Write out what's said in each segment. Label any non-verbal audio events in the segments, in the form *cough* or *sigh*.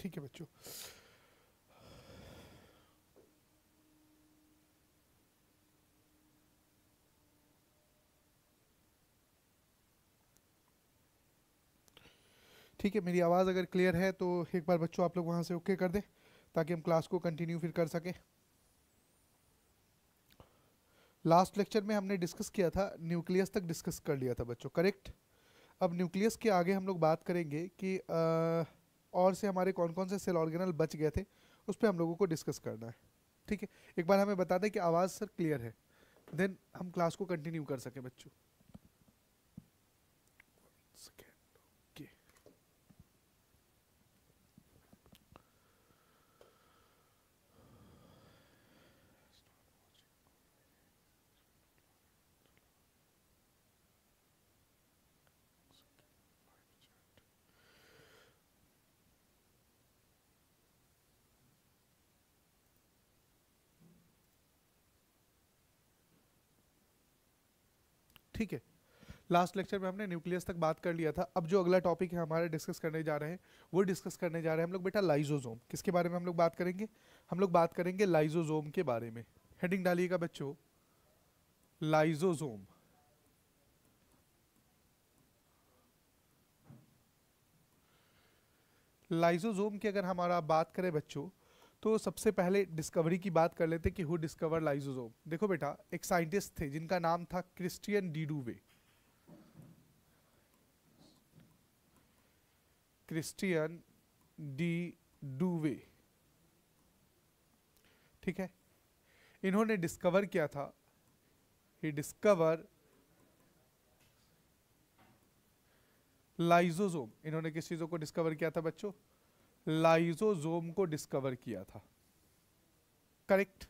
ठीक है बच्चों ठीक है मेरी आवाज़ अगर क्लियर है तो एक बार बच्चों आप लोग वहां से ओके कर दें ताकि हम क्लास को कंटिन्यू फिर कर सकें लास्ट लेक्चर में हमने डिस्कस किया था न्यूक्लियस तक डिस्कस कर लिया था बच्चों करेक्ट अब न्यूक्लियस के आगे हम लोग बात करेंगे कि आ, और से हमारे कौन कौन से सेल ऑर्गेनल बच गए थे उस पर हम लोगों को डिस्कस करना है ठीक है एक बार हमें बता दें कि आवाज़ सर क्लियर है देन हम क्लास को कंटिन्यू कर सकें बच्चों ठीक है लास्ट लेक्चर में हमने न्यूक्लियस तक बात कर लिया था अब जो अगला टॉपिक है हमारे डिस्कस करने जा रहे हैं वो डिस्कस करने जा रहे हैं हम लोग बेटा लाइजोजोम किसके बारे में हम लोग बात करेंगे हम लोग बात करेंगे लाइजोजोम के बारे में हेडिंग डालिएगा बच्चों लाइजोजोम लाइजोजोम की अगर हमारा बात करें बच्चों तो सबसे पहले डिस्कवरी की बात कर लेते कि हु डिस्कवर लाइजोजोम देखो बेटा एक साइंटिस्ट थे जिनका नाम था Christian de Duve Christian de Duve ठीक है इन्होंने डिस्कवर किया था ही डिस्कवर लाइजोजोम इन्होंने किस चीज़ों को डिस्कवर किया था बच्चों लाइजोजोम को डिस्कवर किया था करेक्ट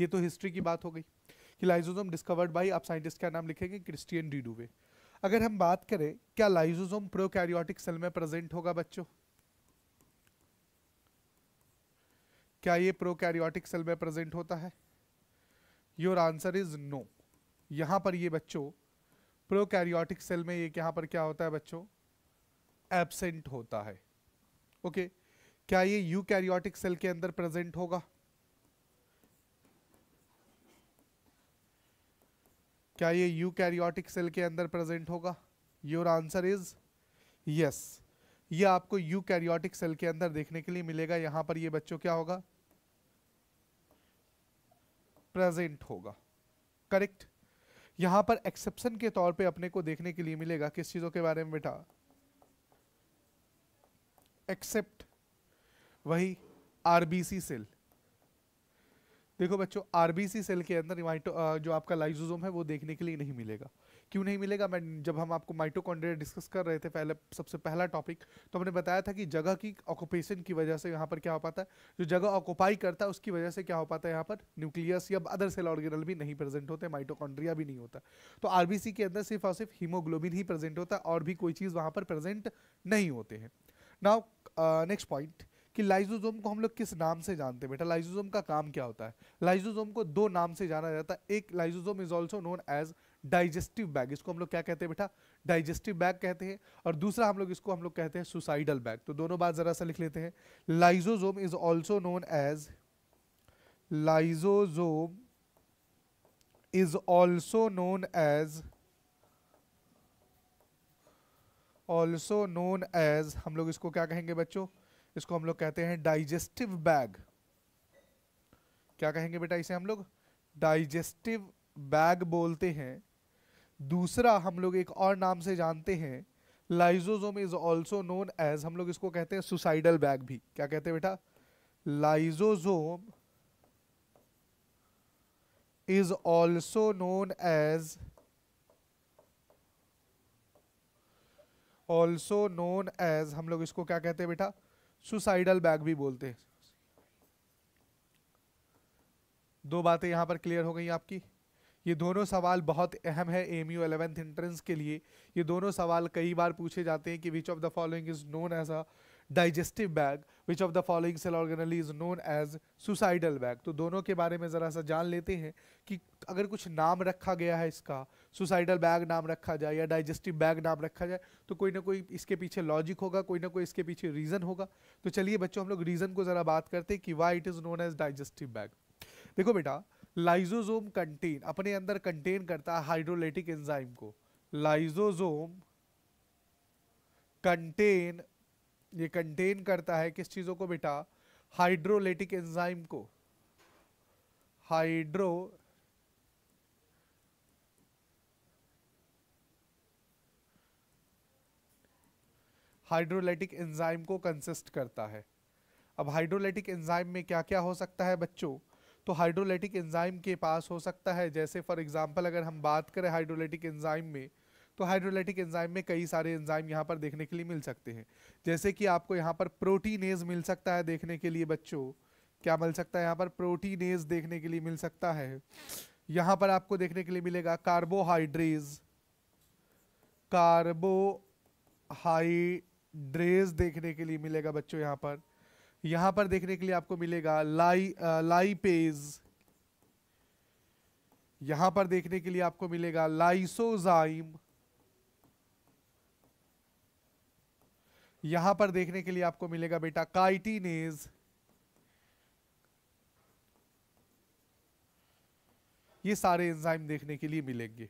ये तो हिस्ट्री की बात हो गई कि लाइजोजोम डिस्कवर्ड बाई आप साइंटिस्ट का नाम लिखेंगे क्रिस्टियन डीडूवे अगर हम बात करें क्या लाइजोजोम प्रोकैरियोटिक सेल में प्रेजेंट होगा बच्चों क्या ये प्रोकैरियोटिक सेल में प्रेजेंट होता है योर आंसर इज नो यहां पर ये बच्चों प्रोकैरियोटिक सेल में ये यहां पर क्या होता है बच्चों एबसेंट होता है ओके okay. क्या ये यूकैरियोटिक सेल के अंदर प्रेजेंट होगा क्या ये यूकैरियोटिक सेल के अंदर प्रेजेंट होगा योर आंसर इज यस ये आपको यूकैरियोटिक सेल के अंदर देखने के लिए मिलेगा यहां पर ये बच्चों क्या होगा प्रेजेंट होगा करेक्ट यहां पर एक्सेप्शन के तौर पे अपने को देखने के लिए मिलेगा किस चीजों के बारे में बेटा एक्सेप्ट वही आरबीसी सेल देखो बच्चों आरबीसी सेल के अंदर माइटो जो आपका लाइजोजोम है वो देखने के लिए नहीं मिलेगा क्यों नहीं मिलेगा मैं जब हम आपको माइटोकॉन्ड्रिया डिस्कस कर रहे थे पहले सबसे पहला टॉपिक तो हमने बताया था कि जगह की ऑक्यूपेशन की वजह से यहाँ पर क्या हो पाता है जो जगह ऑक्यूपाई करता है उसकी वजह से क्या हो पाता है यहाँ पर न्यूक्लियस या अदर सेल ऑर्गेनल भी नहीं प्रेजेंट होते माइटोकॉन्ड्रिया भी नहीं होता तो आरबीसी के अंदर सिर्फ और सिर्फ हीमोग्लोबिन ही प्रेजेंट होता है और भी कोई चीज़ वहाँ पर प्रेजेंट नहीं होते हैं नाउ नेक्स्ट पॉइंट कि लाइजोजोम को हम लोग किस नाम से जानते हैं बेटा लाइजोजोम का काम क्या होता है लाइजोजोम को दो नाम से जाना जाता है एक lysosome is also known as digestive bag इसको हम लोग क्या कहते हैं बेटा डाइजेस्टिव बैग कहते हैं और दूसरा हम लोग इसको हम लोग कहते हैं सुसाइडल बैग तो दोनों बात जरा सा लिख लेते हैं lysosome is also known as lysosome is also known as also known as हम लोग इसको क्या कहेंगे बच्चों इसको हम लोग कहते हैं डाइजेस्टिव बैग क्या कहेंगे बेटा इसे हम लोग डाइजेस्टिव बैग बोलते हैं दूसरा हम लोग एक और नाम से जानते हैं lysosome is also known as हम लोग इसको कहते हैं सुसाइडल बैग भी क्या कहते हैं बेटा lysosome is also known as also known as हम लोग इसको क्या कहते हैं बेटा सुसाइडल बैग भी बोलते हैं दो बातें यहां पर क्लियर हो गई आपकी ये दोनों सवाल बहुत अहम है एम यू एलेवेंथ एंट्रेंस के लिए ये दोनों सवाल कई बार पूछे जाते हैं कि which of the following is known as a digestive bag which of the following cell organelle is known as suicidal bag तो दोनों के बारे में ज़रा सा जान लेते हैं कि अगर कुछ नाम रखा गया है इसका सुसाइडल बैग नाम रखा जाए या डाइजेस्टिव बैग नाम रखा जाए तो कोई ना कोई इसके पीछे लॉजिक होगा कोई ना कोई इसके पीछे रीज़न होगा तो चलिए बच्चों हम लोग रीज़न को ज़रा बात करते हैं कि why it is known as digestive bag देखो बेटा लाइजोजोम कंटेन अपने अंदर कंटेन करता है हाइड्रोलेटिक एंजाइम को लाइजोजोम कंटेन ये कंटेन करता है किस चीज़ों को बेटा हाइड्रोलेटिक एंजाइम को हाइड्रो हाइड्रोलाइटिक एंजाइम को कंसिस्ट करता है अब हाइड्रोलाइटिक एंजाइम में क्या क्या हो सकता है बच्चों तो हाइड्रोलाइटिक एंजाइम के पास हो सकता है जैसे फॉर एग्जांपल अगर हम बात करें हाइड्रोलाइटिक एंजाइम में तो हाइड्रोलाइटिक एंजाइम में कई सारे एंजाइम यहाँ पर देखने के लिए मिल सकते हैं जैसे कि आपको यहाँ पर प्रोटीनेज मिल सकता है देखने के लिए बच्चों क्या मिल सकता है यहाँ पर प्रोटीनेज देखने के लिए मिल सकता है यहाँ पर आपको देखने के लिए मिलेगा कार्बोहाइड्रेज कार्बोहाइड ड्रेस देखने के लिए मिलेगा बच्चों यहाँ पर यहाँ पर देखने के लिए आपको मिलेगा लाई आ, लाई पेज यहाँ पर देखने के लिए आपको मिलेगा लाइसोजाइम यहां पर देखने के लिए आपको मिलेगा बेटा काइटिनेज ये सारे एंजाइम देखने के लिए मिलेंगे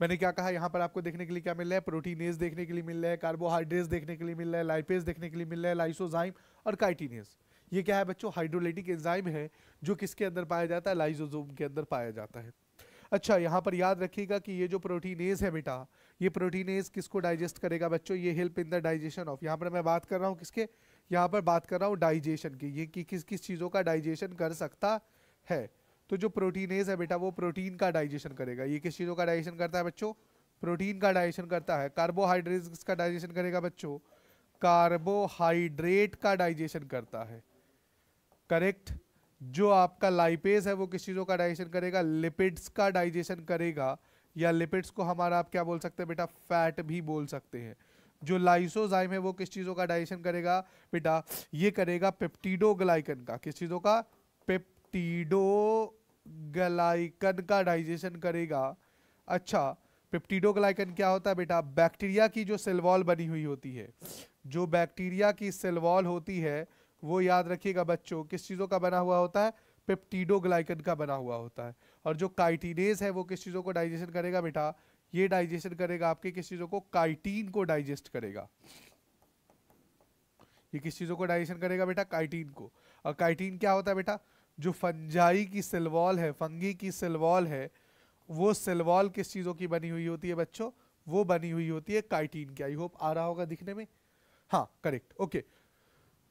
मैंने क्या कहा यहाँ पर आपको देखने के लिए क्या मिल रहा है प्रोटीनेज देखने के लिए मिल रहा है कार्बोहाइड्रेट्स देखने के लिए मिल रहा है लाइपेज देखने के लिए मिल रहा है लाइसोजाइम और काइटिनेज ये क्या है बच्चों हाइड्रोलेटिक एंजाइम है जो किसके अंदर पाया जाता है लाइजोजोम के अंदर पाया जाता है अच्छा यहाँ पर याद रखिएगा कि ये जो प्रोटीनेज है बेटा ये प्रोटीनेज किसको डाइजेस्ट करेगा बच्चों ये help in the digestion of यहाँ पर मैं बात कर रहा हूँ किसके यहाँ पर बात कर रहा हूँ डाइजेशन की ये कि किस किस चीज़ों का डाइजेशन कर सकता है तो जो प्रोटीनेज है बेटा वो प्रोटीन का डाइजेशन करेगा ये किस चीज़ों का डाइजेशन करता है बच्चों प्रोटीन का डाइजेशन करता है कार्बोहाइड्रेट्स का डाइजेशन करेगा बच्चों कार्बोहाइड्रेट का डाइजेशन करता है करेक्ट जो आपका लाइपेज है वो किस चीज़ों का डाइजेशन करेगा लिपिड्स का डाइजेशन करेगा या लिपिड्स को हमारा आप क्या बोल सकते हैं बेटा फैट भी बोल सकते हैं जो लाइसोजाइम है वो किस चीज़ों का डाइजेशन करेगा बेटा ये करेगा पेप्टिडोग्लाइकन का किस चीज़ों का पेप पेप्टिडोगलाइकन का डाइजेशन करेगा अच्छा पेप्टिडोगलाइकन क्या होता है बेटा बैक्टीरिया की जो सेलवॉल बनी हुई होती है जो बैक्टीरिया की सेलवॉल होती है वो याद रखिएगा बच्चों किस चीज़ों का बना हुआ होता है पेप्टिडोग्लाइकन का बना हुआ होता है और जो काइटिनेज है वो किस चीज़ों को डाइजेशन करेगा बेटा ये डाइजेशन करेगा आपके किस चीज़ों को काइटीन को डाइजेस्ट करेगा ये किस चीज़ों को डाइजेशन करेगा बेटा काइटीन को और काइटीन क्या होता है बेटा जो फंजाई की सिलवॉल है फंगी की सिलवॉल है वो सिलवॉल किस चीज़ों की बनी हुई होती है बच्चों वो बनी हुई होती है काइटीन की आई होप आ रहा होगा दिखने में हाँ करेक्ट ओके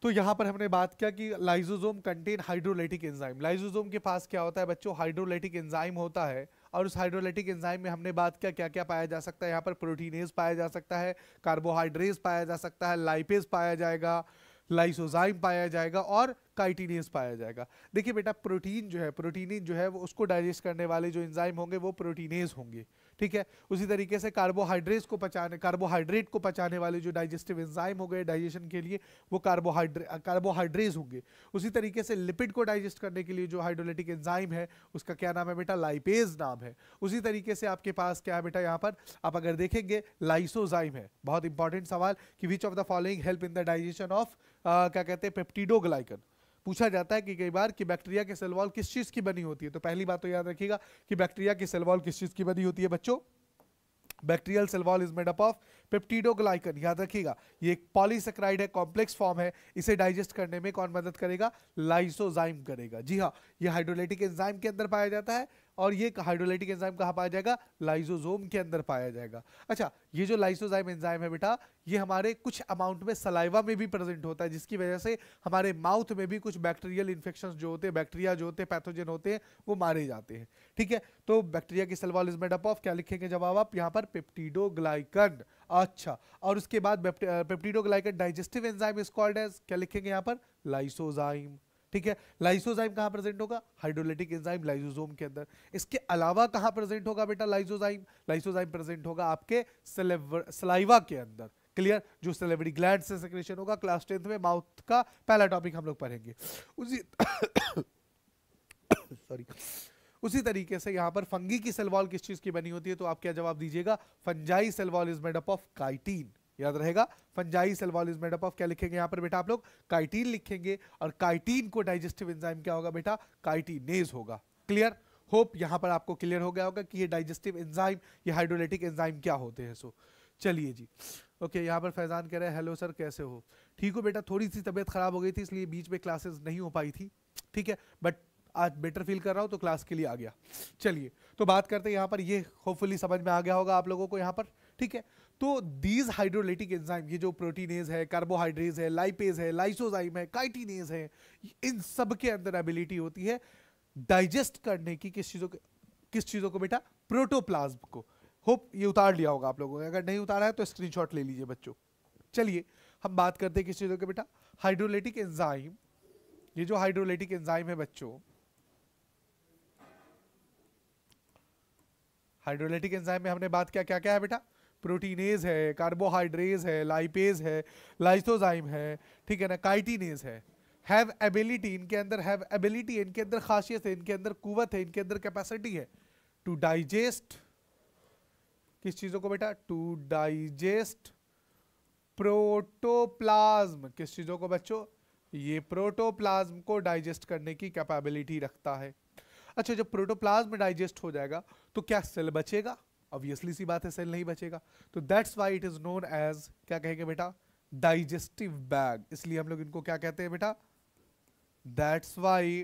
तो यहाँ पर हमने बात किया कि lysosome contain hydrolytic enzyme lysosome के पास क्या होता है बच्चों हाइड्रोलाइटिक एंजाइम होता है और उस हाइड्रोलाइटिक एंजाइम में हमने बात किया क्या क्या पाया जा सकता है यहाँ पर प्रोटीनेज पाया जा सकता है कार्बोहाइड्रेट पाया जा सकता है लाइपेज पाया जाएगा लाइसोजाइम पाया जाएगा और काइटीनियस पाया जाएगा देखिए बेटा प्रोटीन जो है प्रोटीन जो है वो उसको डाइजेस्ट करने वाले जो इंजाइम होंगे वो प्रोटीनेज होंगे ठीक है उसी तरीके से कार्बोहाइड्रेट्स को पचाने कार्बोहाइड्रेट को पचाने वाले जो डाइजेस्टिव इंजाइम हो गए डाइजेशन के लिए वो कार्बोहाइड्रे कार्बोहाइड्रेट्स होंगे उसी तरीके से लिपिड को डाइजेस्ट करने के लिए जो हाइड्रोलिटिक एंजाइम है उसका क्या नाम है बेटा लाइपेज नाम है उसी तरीके से आपके पास क्या है बेटा यहाँ पर आप अगर देखेंगे लाइसोजाइम है बहुत इंपॉर्टेंट सवाल कि which of the following help in the digestion of uh, क्या कहते हैं पेप्टिडोग्लाइकन पूछा जाता है कि कई बार कि बैक्टीरिया के सेलवॉल किस चीज़ की बनी होती है तो पहली बात तो याद रखिएगा कि बैक्टीरिया की सेलवॉल किस चीज़ की बनी होती है बच्चों bacterial cell wall is made up of peptidoglycan याद रखिएगा ये एक पॉलीसेक्राइड है कॉम्प्लेक्स फॉर्म है इसे डाइजेस्ट करने में कौन मदद करेगा लाइसोजाइम करेगा जी हाँ ये हाइड्रोलेटिक एंजाइम के अंदर पाया जाता है और ये हाइड्रोलाइटिक एंजाइम कहाँ पाया जाएगा लाइजोजोम के अंदर पाया जाएगा अच्छा ये जो लाइसोजाइम एंजाइम है बेटा ये हमारे कुछ अमाउंट में सलाइवा में भी प्रेजेंट होता है जिसकी वजह से हमारे माउथ में भी कुछ बैक्टीरियल इन्फेक्शन जो होते हैं बैक्टीरिया जो होते हैं पैथोजन होते हैं वो मारे जाते हैं ठीक है तो बैक्टीरिया की cell wall is made up of क्या लिखेंगे जवाब आप यहाँ पर पेप्टीडोग्लाइकन अच्छा और उसके बाद peptidoglycan digestive enzyme is called as क्या लिखेंगे यहाँ पर लाइसोजाइम ठीक है लाइसोजाइम कहाँ प्रेजेंट होगा हाइड्रोलिटिक एंजाइम लाइसोजोम के अंदर इसके अलावा कहाँ प्रेजेंट होगा बेटा लाइसोजाइम लाइसोजाइम प्रेजेंट होगा आपके सलाइवा के अंदर क्लियर जो सेलेब्रिटी ग्लैंड से सेक्रेशन होगा क्लास टेंथ में माउथ का पहला टॉपिक हम लोग पढ़ेंगे उसी सॉरी *coughs* उसी तरीके से यहाँ पर फंगी की सेलवॉल किस चीज़ की बनी होती है तो आप क्या जवाब दीजिएगा fungi cell wall is made up of chitin याद रहेगा fungi cell wall is made up of क्या लिखेंगे यहाँ पर बेटा आप लोग काइटीन लिखेंगे और काइटीन को डाइजेस्टिव एंजाइम क्या होगा बेटा काइटीनेज होगा क्लियर होप यहाँ पर आपको क्लियर हो गया होगा कि ये डाइजेस्टिव एंजाइम ये हाइड्रोलेटिक एंजाइम क्या होते हैं सो चलिए जी ओके यहाँ पर फैजान कह रहे हैं हेलो सर कैसे हो ठीक हो बेटा थोड़ी सी तबीयत खराब हो गई थी इसलिए बीच में क्लासेस नहीं हो पाई थी ठीक है बट आज बेटर फील कर रहा हूँ तो क्लास के लिए आ गया चलिए तो बात करते हैं यहाँ पर ये होपफुली समझ में आ गया होगा आप लोगों को यहाँ पर ठीक है तो दीज हाइड्रोलिटिक एंजाइम ये जो प्रोटीनेज है कार्बोहाइड्रेट है लाइपेज है लाइसोजाइम है काइटिनेज है इन सब के अंदर एबिलिटी होती है डाइजेस्ट करने की किस चीज़ों को किस चीज़ों को बेटा प्रोटोप्लाज्म को होप ये उतार लिया होगा आप लोगों ने अगर नहीं उतारा है तो स्क्रीनशॉट ले लीजिए बच्चों चलिए हम बात करते हैं किस चीज़ों के बेटा हाइड्रोलिटिक एंजाइम ये जो हाइड्रोलिटिक एंजाइम है बच्चों हाइड्रोलिटिक एंजाइम में हमने बात क्या क्या क्या है बेटा प्रोटीनेज है कार्बोहाइड्रेज है लाइपेज है लाइसोजाइम है ठीक है ना काइटिनेज है हैव एबिलिटी इनके अंदर हैव एबिलिटी इनके अंदर खासियत है इनके अंदर कुवत है इनके अंदर कैपेसिटी है टू डाइजेस्ट किस चीज़ों को बेटा टू डाइजेस्ट प्रोटोप्लाज्म किस चीज़ों को बच्चों ये प्रोटोप्लाज्म को डाइजेस्ट करने की कैपेबिलिटी रखता है अच्छा जब प्रोटोप्लाज्म डाइजेस्ट हो जाएगा तो क्या सेल बचेगा ऑब्वियसली सी बात है सेल नहीं बचेगा तो that's why it is known as क्या कहेंगे बेटा डाइजेस्टिव बैग इसलिए हम लोग इनको क्या कहते हैं बेटा that's why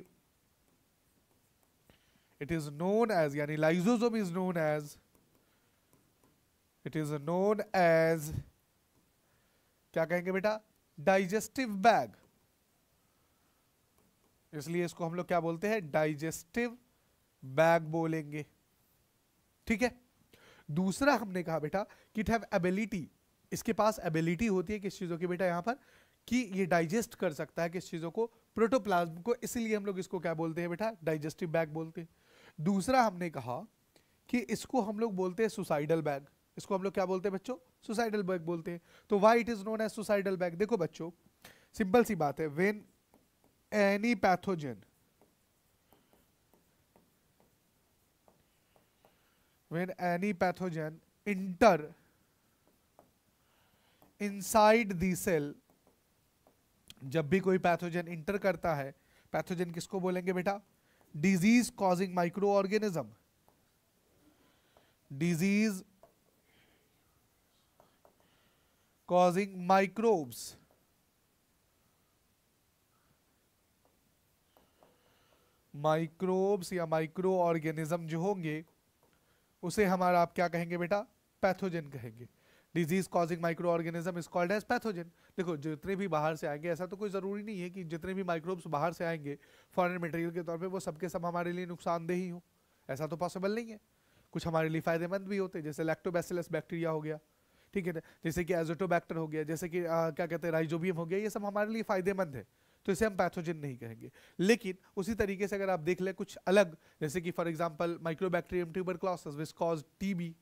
it is known as यानी lysosome is known as it is known as क्या कहेंगे बेटा डाइजेस्टिव बैग इसलिए इसको हम लोग क्या बोलते हैं डाइजेस्टिव बैग बोलेंगे ठीक है दूसरा हमने कहा बेटा कि इट हैव एबिलिटी इसके पास एबिलिटी होती है किस चीज़ों की बेटा यहाँ पर कि ये डाइजेस्ट कर सकता है किस चीज़ों को प्रोटोप्लाज्म को इसीलिए हम लोग इसको क्या बोलते हैं बेटा डाइजेस्टिव बैग बोलते हैं दूसरा हमने कहा कि इसको हम लोग बोलते हैं सुसाइडल बैग इसको हम लोग क्या बोलते हैं बच्चों सुसाइडल बैग बोलते हैं तो why it is known as suicidal bag देखो बच्चों सिंपल सी बात है when any pathogen when any pathogen enter inside the cell जब भी कोई पैथोजन इंटर करता है पैथोजन किसको बोलेंगे बेटा disease causing micro organism disease causing microbes microbes या माइक्रो ऑर्गेनिज्म जो होंगे उसे हमारा आप क्या कहेंगे बेटा पैथोजन कहेंगे disease causing micro organism is called as pathogen देखो जितने भी बाहर से आएंगे ऐसा तो कोई ज़रूरी नहीं है कि जितने भी माइक्रोब्स बाहर से आएंगे फॉरन मटेरियल के तौर पे वो सबके सब हमारे लिए नुकसानदेह ही हो ऐसा तो पॉसिबल नहीं है कुछ हमारे लिए फ़ायदेमंद भी होते हैं जैसे लैक्टोबैसिलस बैक्टीरिया हो गया ठीक है ना जैसे कि एजोटोबैक्टर हो गया जैसे कि आ, क्या कहते हैं राइजोबियम हो गया ये सब हमारे लिए फ़ायदेमंद है तो इसे हम पैथोजन नहीं कहेंगे लेकिन उसी तरीके से अगर आप देख लें कुछ अलग जैसे कि for example mycobacterium tuberculosis which cause TB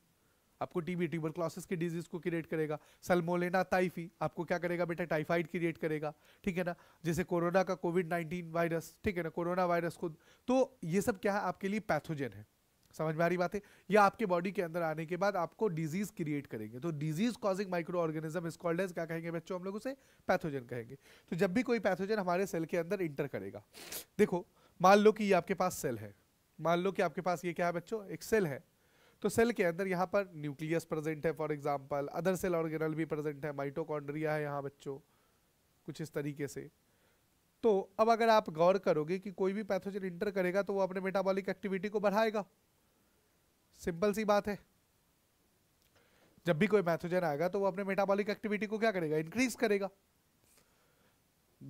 आपको टीबी ट्यूबर क्लॉसिस की डिजीज को क्रिएट करेगा सलमोलेना टाइफी आपको क्या करेगा बेटा टाइफाइड क्रिएट करेगा ठीक है ना जैसे कोरोना का कोविड नाइन्टीन वायरस ठीक है ना कोरोना वायरस को तो ये सब क्या है आपके लिए पैथोजन है समझ में आ रही बात है या आपके बॉडी के अंदर आने के बाद आपको डिजीज क्रिएट करेंगे तो डिजीज कॉजिंग माइक्रो ऑर्गेनिज्म इस क्या कहेंगे बच्चों हम लोग उसे पैथोजन कहेंगे तो जब भी कोई पैथोजन हमारे सेल के अंदर इंटर करेगा देखो मान लो कि ये आपके पास सेल है मान लो कि आपके पास ये क्या है बच्चों एक सेल है तो सेल के अंदर यहाँ पर न्यूक्लियस प्रेजेंट है for example other cell organelle भी प्रेजेंट है माइटोकॉन्ड्रिया है यहाँ बच्चों कुछ इस तरीके से तो अब अगर आप गौर करोगे कि कोई भी पैथोजन इंटर करेगा तो वो अपने मेटाबॉलिक एक्टिविटी को बढ़ाएगा सिंपल सी बात है जब भी कोई मैथोजन आएगा तो वो अपने मेटाबॉलिक एक्टिविटी को क्या करेगा इंक्रीज करेगा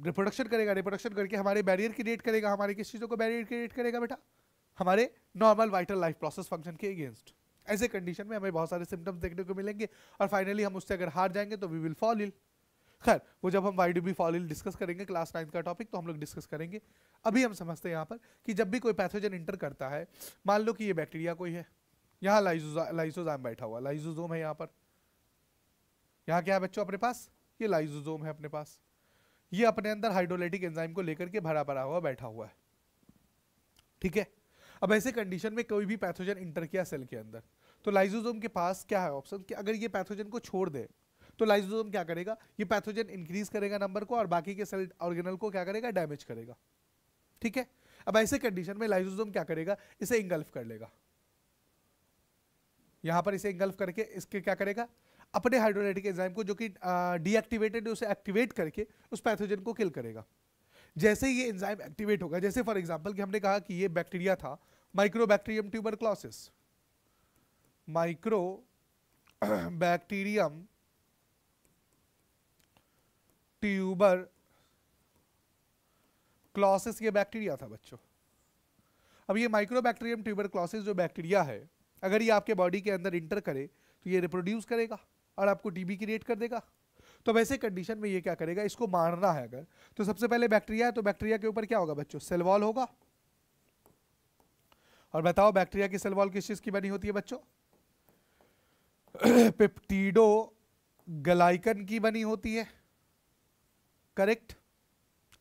रिप्रोडक्शन करेगा रिप्रोडक्शन करके हमारे बैरियर क्रिएट करेगा हमारे किस चीज़ों को बैरियर क्रिएट करेगा बेटा हमारे normal vital life process function के अगेंस्ट ऐसे कंडीशन में हमें बहुत सारे सिम्टम्स देखने को मिलेंगे और फाइनली हम उससे अगर हार जाएंगे तो वी विल फॉल इल खैर वो जब हम why do we fall ill discuss करेंगे क्लास नाइन्थ का टॉपिक तो हम लोग डिस्कस करेंगे अभी हम समझते हैं यहाँ पर कि जब भी कोई पैथोजन इंटर करता है मान लो कि ये बैक्टीरिया कोई है यहाँ लाइसोजाम बैठा हुआ लाइजोजोम है यहाँ पर यहाँ क्या है बच्चों अपने पास ये लाइजोजोम है अपने पास ये अपने अंदर हाइड्रोलाइटिक एंजाइम को लेकर के भरा भरा हुआ बैठा हुआ है ठीक है अब ऐसे कंडीशन में कोई भी पैथोजन इंटर किया सेल के अंदर तो लाइजोजोम के पास क्या है ऑप्शन कि अगर ये पैथोजन को छोड़ दे तो लाइजोजोम क्या करेगा ये पैथोजन इंक्रीज करेगा नंबर को और बाकी के सेल ऑर्गेनल को क्या करेगा डैमेज करेगा ठीक है अब ऐसे कंडीशन में लाइजोजोम क्या करेगा इसे इंगल्फ कर लेगा यहाँ पर इसे इंगल्फ करके इसके क्या करेगा अपने हाइड्रोलाइटिक एंजाइम को जो कि डीएक्टिवेटेड है उसे एक्टिवेट करके उस पैथोजन को किल करेगा जैसे ये एंजाइम एक्टिवेट होगा जैसे फॉर एग्जाम्पल कि हमने कहा कि ये बैक्टीरिया था माइक्रोबैक्टीरियम क्लॉसिस माइक्रो बैक्टीरियम ट्यूबर क्लॉसिस ये बैक्टीरिया था बच्चों अब ये माइक्रोबैक्टीरियम ट्यूबर क्लॉसिस जो बैक्टीरिया है अगर ये आपके बॉडी के अंदर इंटर करे तो ये रिप्रोड्यूस करेगा और आपको टीबी क्रिएट कर देगा तो वैसे कंडीशन में ये क्या करेगा इसको मारना है अगर तो सबसे पहले बैक्टीरिया है तो बैक्टीरिया के ऊपर क्या होगा बच्चों सेलवॉल होगा और बताओ बैक्टीरिया की सेलवॉल किस चीज़ की बनी होती है बच्चों पिप्टीडो *clears throat* गलाइकन की बनी होती है करेक्ट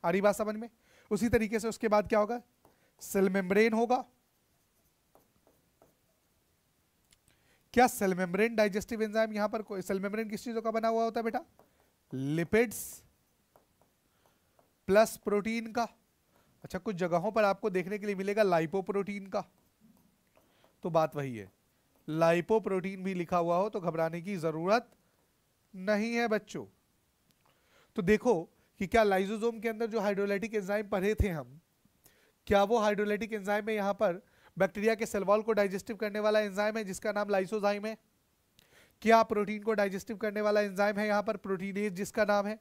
आ रही बात समझ में उसी तरीके से उसके बाद क्या होगा सेल मेम्ब्रेन होगा क्या सेल मेम्ब्रेन डाइजेस्टिव एंजाइम यहां पर कोई सेल मेम्ब्रेन किस चीजों का बना हुआ होता है बेटा लिपिड्स प्लस प्रोटीन का अच्छा कुछ जगहों पर आपको देखने के लिए मिलेगा लाइपोप्रोटीन का तो बात वही है लाइपोप्रोटीन भी लिखा हुआ हो तो घबराने की जरूरत नहीं है बच्चों तो देखो कि क्या लाइजोजोम के अंदर जो हाइड्रोलाइटिक एंजाइम पढ़े थे हम क्या वो हाइड्रोलाइटिक एंजाइम है यहां पर बैक्टीरिया के सेलवॉल को डाइजेस्टिव करने वाला एंजाइम है जिसका नाम लाइसोजाइम है क्या प्रोटीन को डाइजेस्टिव करने वाला एंजाइम है यहाँ पर प्रोटीनेज जिसका नाम है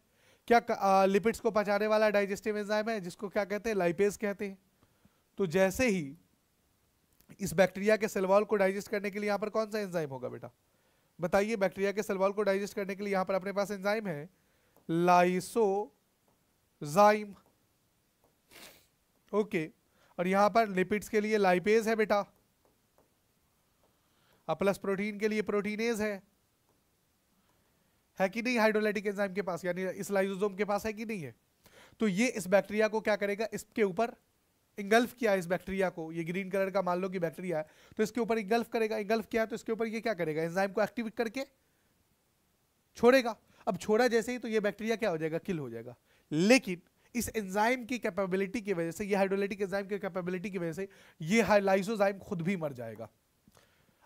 क्या लिपिड्स को पचाने वाला डाइजेस्टिव एंजाइम है जिसको क्या कहते हैं लाइपेज कहते हैं तो जैसे ही इस बैक्टीरिया के सेलवॉल को डाइजेस्ट करने के लिए यहाँ पर कौन सा एंजाइम होगा बेटा बताइए बैक्टीरिया के सेलवाल को डाइजेस्ट करने के लिए यहाँ पर अपने पास एंजाइम है लाइसोजाइम ओके और यहां पर लिपिड्स के लिए लाइपेज है बेटा प्लस प्रोटीन के लिए प्रोटीनेज है है कि नहीं हाइड्रोलाइटिक एंजाइम के पास यानी इस लाइजोजोम के पास है कि नहीं है तो ये इस बैक्टीरिया को क्या करेगा इसके ऊपर इंगल्फ किया इस बैक्टीरिया को ये ग्रीन कलर का मान लो कि बैक्टीरिया है तो इसके ऊपर इंगल्फ करेगा इंगल्फ किया तो इसके ऊपर ये क्या करेगा एंजाइम को एक्टिवेट करके छोड़ेगा अब छोड़ा जैसे ही तो ये बैक्टीरिया क्या हो जाएगा किल हो जाएगा लेकिन इस एंजाइम की कैपेबिलिटी की वजह से ये हाइड्रोलिटिक एंजाइम की कैपेबिलिटी की वजह से ये हाइलाइसोजाइम खुद भी मर जाएगा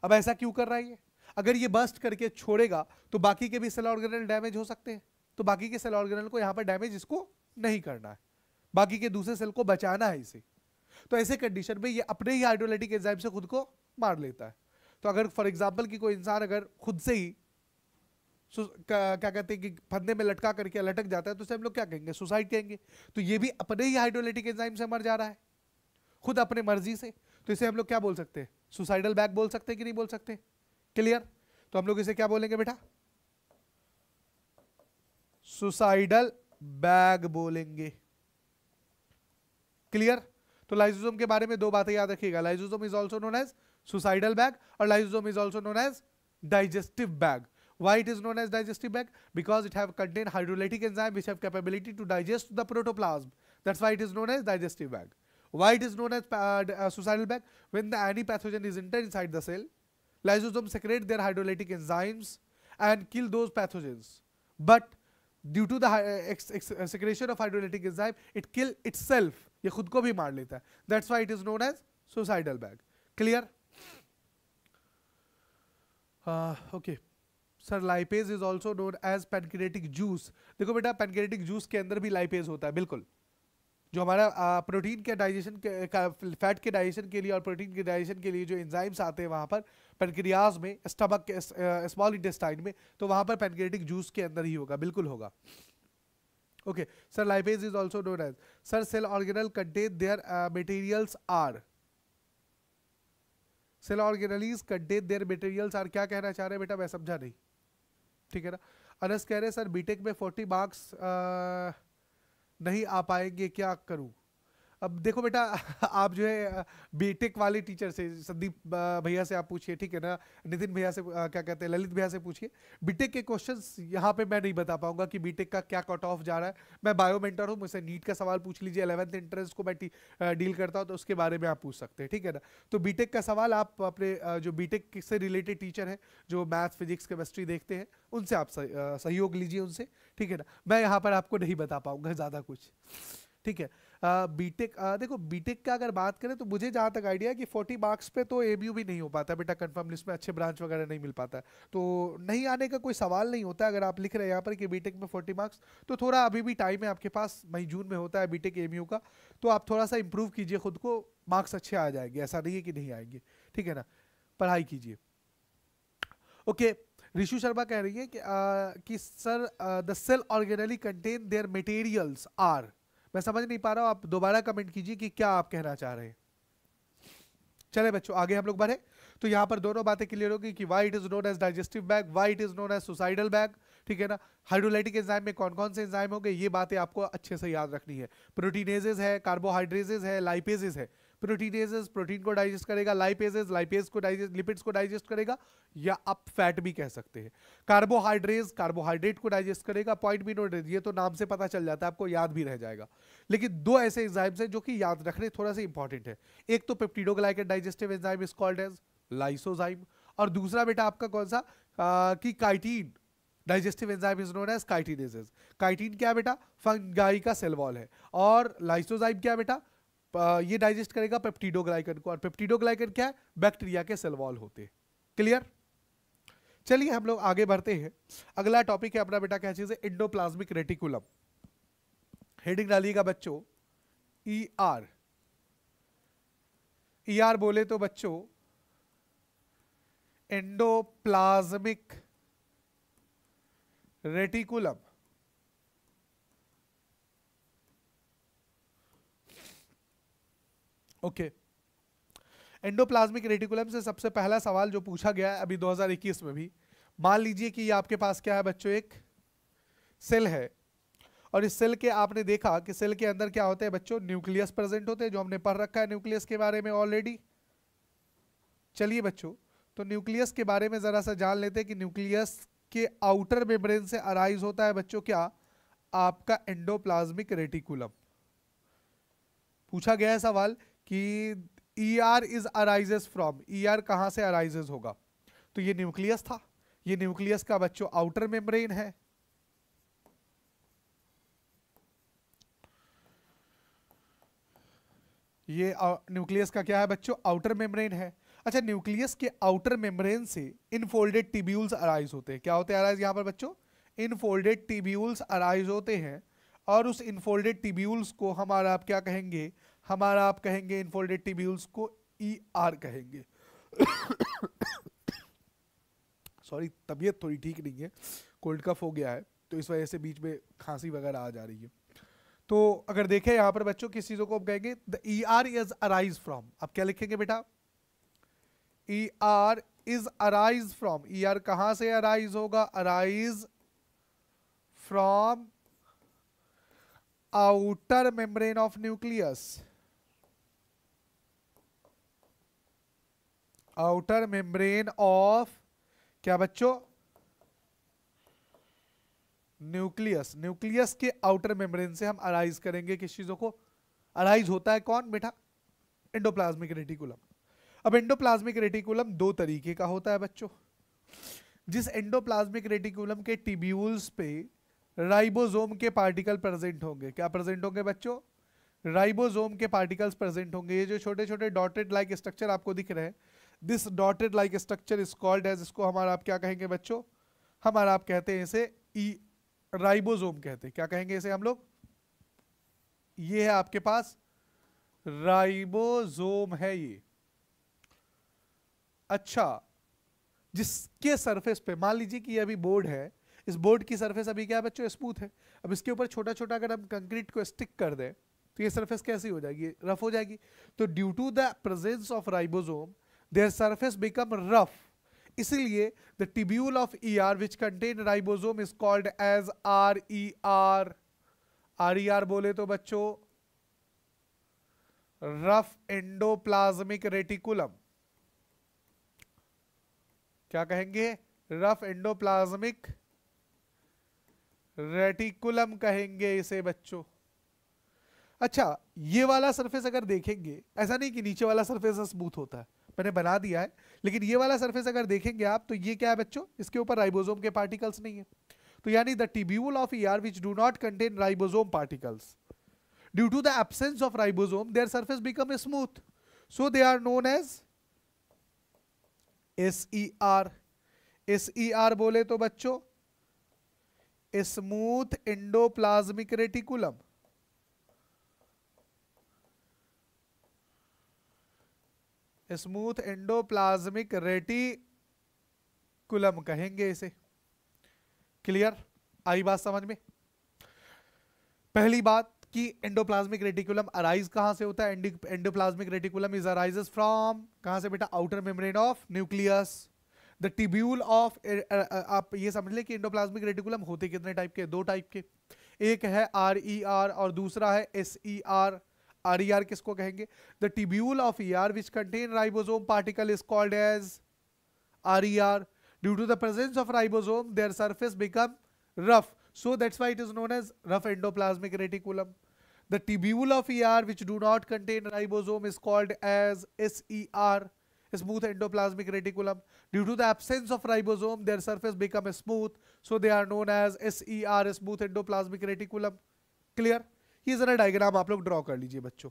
अब ऐसा क्यों कर रहा है ये अगर ये बस्ट करके छोड़ेगा तो बाकी के भी सेल ऑर्गेनल डैमेज हो सकते हैं तो बाकी के सेल ऑर्गेनल को यहाँ पर डैमेज इसको नहीं करना है बाकी के दूसरे सेल को बचाना है इसे तो ऐसे कंडीशन में ये अपने ही हाइड्रोलिटिक एंजाइम से खुद को मार लेता है तो अगर फॉर एग्जाम्पल की कोई इंसान अगर खुद से ही क्या कहते हैं कि फंदे में लटका करके लटक जाता है तो उसे हम लोग क्या कहेंगे सुसाइड कहेंगे तो ये भी अपने ही हाइड्रोलिटिक एंजाइम से मर जा रहा है खुद अपने मर्जी से तो इसे हम लोग क्या बोल सकते हैं सुसाइडल बैग बोल सकते हैं कि नहीं बोल सकते क्लियर तो हम लोग इसे क्या बोलेंगे बेटा सुसाइडल बैग बोलेंगे क्लियर तो लाइजोजोम के बारे में दो बातें याद रखिएगा lysosome is also known as suicidal bag और lysosome is also known as digestive bag Why it is known as digestive bag? Because it have contained hydrolytic enzyme which have capability to digest the protoplasm. That's why it is known as digestive bag. Why it is known as uh, uh, suicidal bag? When the any pathogen is entered inside the cell, lysosomes secrete their hydrolytic enzymes and kill those pathogens. But due to the uh, uh, secretion of hydrolytic enzyme, it kill itself. ये खुद को भी मार लेता है. That's why it is known as suicidal bag. Clear? Uh, okay. Sir lipase is also known as pancreatic juice देखो बेटा pancreatic juice के अंदर भी लाइपेज होता है बिल्कुल जो हमारा प्रोटीन के डाइजेशन के फैट के डाइजेशन के लिए और प्रोटीन के डाइजेशन के लिए जो एंजाइम्स आते हैं वहाँ पर पेनक्रियाज में स्टमक के स्मॉल इंटेस्टाइन में तो वहाँ पर पेनक्रेटिक जूस के अंदर ही होगा बिल्कुल होगा okay sir lipase is also known as sir cell organelle contain their materials are cell organelles contain their materials are क्या कहना चाह रहे हैं बेटा मैं समझा नहीं ठीक है ना अनस कह रहे सर बीटेक में फोर्टी मार्क्स नहीं आ पाएंगे क्या करूं अब देखो बेटा आप जो है बीटेक वाले टीचर से संदीप भैया से आप पूछिए ठीक है ना नितिन भैया से क्या कहते हैं ललित भैया से पूछिए बीटेक के क्वेश्चंस यहाँ पे मैं नहीं बता पाऊंगा कि बीटेक का क्या कट ऑफ जा रहा है मैं बायोमेंटर हूँ मुझसे नीट का सवाल पूछ लीजिए अलेवंथ इंट्रेंस को मैं डील करता हूँ तो उसके बारे में आप पूछ सकते हैं ठीक है ना तो बीटेक का सवाल आप अपने जो बीटेक से रिलेटेड टीचर हैं जो मैथ फिजिक्स केमिस्ट्री देखते हैं उनसे आप सहयोग लीजिए उनसे ठीक है ना मैं यहाँ पर आपको नहीं बता पाऊंगा ज़्यादा कुछ ठीक है बीटेक देखो बीटेक का अगर बात करें तो मुझे जहाँ तक आइडिया है कि फोर्टी मार्क्स पे तो ए भी नहीं हो पाता बेटा कन्फर्म लिस्ट में अच्छे ब्रांच वगैरह नहीं मिल पाता तो नहीं आने का कोई सवाल नहीं होता अगर आप लिख रहे हैं यहाँ पर कि बीटेक में फोर्टी मार्क्स तो थोड़ा अभी भी टाइम है आपके पास मई जून में होता है बीटेक एमयू का तो आप थोड़ा सा इम्प्रूव कीजिए खुद को मार्क्स अच्छे आ जाएंगे ऐसा नहीं है कि नहीं आएंगे ठीक है ना पढ़ाई कीजिए ओके रिशु शर्मा कह रही है कि, आ, कि sir the cell organelle contain their materials are मैं समझ नहीं पा रहा हूं आप दोबारा कमेंट कीजिए कि क्या आप कहना चाह रहे हैं चले बच्चों आगे हम लोग बढ़े तो यहाँ पर दोनों बातें क्लियर होगी कि why it is known as digestive bag why it is known as suicidal bag ठीक है ना हाइड्रोलाइटिक एंजाइम में कौन कौन से एंजाइम होंगे ये बातें आपको अच्छे से याद रखनी है प्रोटीनेजेज है कार्बोहाइड्रेजेज है लाइपेजेज है प्रोटीनेजेस प्रोटीन को डाइजेस्ट करेगा लाइपेजेस लाइपेज को डाइजेस्ट लिपिड्स को डाइजेस्ट करेगा या आप फैट भी कह सकते हैं कार्बोहाइड्रेट कार्बोहाइड्रेट को डाइजेस्ट करेगा पॉइंट भी नोट ये तो नाम से पता चल जाता है आपको याद भी रह जाएगा लेकिन दो ऐसे एंजाइम्स हैं जो कि याद रखने थोड़ा सा इंपॉर्टेंट है एक तो peptidoglycan digestive enzyme is called as lysozyme और दूसरा बेटा आपका कौन सा आ, कि chitin digestive enzyme is known as chitinases chitin क्या बेटा फंगाई का सेलवॉल है और लाइसोजाइम क्या बेटा ये डाइजेस्ट करेगा पेप्टीडोग्लाइकन को और पेप्टीडोग्लाइकन क्या है बैक्टीरिया के सेल वॉल होते क्लियर चलिए हम लोग आगे बढ़ते हैं अगला टॉपिक है अपना बेटा क्या चीज़ है इंडोप्लाज्मिक रेटिकुलम हेडिंग डालिएगा बच्चों ई आर ई आर बोले तो बच्चों endoplasmic reticulum okay endoplasmic reticulum से सबसे पहला सवाल जो पूछा गया है अभी 2021 में भी मान लीजिए कि ये आपके पास क्या है बच्चों एक सेल है और इस सेल के आपने देखा कि सेल के अंदर क्या होते हैं बच्चों न्यूक्लियस प्रेजेंट होते हैं जो हमने पढ़ रखा है न्यूक्लियस के बारे में ऑलरेडी चलिए बच्चों तो न्यूक्लियस के बारे में ज़रा सा जान लेते हैं कि न्यूक्लियस के आउटर मेम्ब्रेन से अराइज होता है बच्चों क्या आपका एंडोप्लाज्मिक रेटिकुलम पूछा गया है सवाल कि E R is arises from E R कहाँ से अराइजेज होगा तो ये न्यूक्लियस था ये न्यूक्लियस का बच्चों आउटर मेम्ब्रेन है ये न्यूक्लियस का क्या है बच्चों आउटर मेम्ब्रेन है अच्छा न्यूक्लियस के आउटर मेम्ब्रेन से इनफोल्डेड टिब्यूल्स अराइज होते हैं क्या होते हैं अराइज यहाँ पर बच्चों इनफोल्डेड टिब्यूल्स अराइज होते हैं और उस इनफोल्डेड टिब्यूल्स को हमारा आप क्या कहेंगे हमारा आप कहेंगे इनफोल्डेड टिब्यूल्स को ई e आर कहेंगे सॉरी तबीयत थोड़ी ठीक नहीं है कोल्ड कफ हो गया है तो इस वजह से बीच में खांसी वगैरह आ जा रही है तो अगर देखें यहाँ पर बच्चों किस चीज़ों को आप कहेंगे the E R is arise from आप क्या लिखेंगे बेटा E R is arise from E R कहां से अराइज होगा arise from outer membrane of nucleus outer membrane of क्या बच्चों न्यूक्लियस न्यूक्लियस के आउटर मेम्ब्रेन से हम अराइज करेंगे किस चीजों को अराइज होता है कौन बेटा एंडोप्लाज्मिक रेटिकुलम अब एंडोप्लाज्मिक रेटिकुलम दो तरीके का होता है बच्चों जिस एंडोप्लाज्मिक रेटिकुलम के टिब्यूल्स पे राइबोसोम के पार्टिकल प्रेजेंट होंगे क्या प्रेजेंट होंगे बच्चों राइबोसोम के पार्टिकल्स प्रेजेंट होंगे ये जो छोटे छोटे डॉटेड लाइक स्ट्रक्चर आपको दिख रहे हैं this dotted like structure is called as इसको हमारा आप क्या कहेंगे बच्चों हमारा आप कहते हैं इसे ई e, राइबोसोम कहते हैं क्या कहेंगे इसे हम लोग ये है आपके पास राइबोसोम है ये अच्छा जिसके सरफेस पे मान लीजिए कि ये अभी बोर्ड है इस बोर्ड की सरफेस अभी क्या है बच्चों स्मूथ है अब इसके ऊपर छोटा छोटा अगर हम कंक्रीट को स्टिक कर दें तो ये सरफेस कैसी हो जाएगी रफ हो जाएगी तो due to the presence of ribosome their surface become rough isliye the tubule of E R which contain ribosome is called as R E R R E R बोले तो बच्चों रफ एंडोप्लाज्मिक रेटिकुलम क्या कहेंगे rough reticulum कहेंगे इसे बच्चों अच्छा ये वाला सरफेस अगर देखेंगे ऐसा नहीं कि नीचे वाला सरफेस स्मूथ होता है मैंने बना दिया है लेकिन ये वाला सरफेस अगर देखेंगे आप तो ये क्या है बच्चों इसके ऊपर राइबोजोम के पार्टिकल्स नहीं है तो यानी the tubule of ER which do not contain ribosome particles due to the absence of ribosome their surface become smooth so they are as S E R S E R बोले तो बच्चों smooth endoplasmic reticulum smooth endoplasmic reticulum कहेंगे इसे clear I बात समझ में पहली बात कि एंडोप्लाज्मिक रेटिकुलम अराइज कहां से होता है endoplasmic reticulum is arise from कहां से बेटा outer membrane of nucleus the tubule of आप ये समझ लें कि एंडोप्लाज्मिक रेटिकुलम होते कितने टाइप के दो टाइप के एक है आर ई आर और दूसरा है एस ई आर आर किसको कहेंगे the tubule of E R which contain ribosome particle is called as R E R due to the presence of ribosome their surface become rough so that's why it is known as rough endoplasmic reticulum the tubule of er which do not contain ribosome is called as ser smooth endoplasmic reticulum due to the absence of ribosome their surface become smooth so they are known as ser smooth endoplasmic reticulum clear ये ज़रा diagram आप लोग draw कर लीजिए बच्चों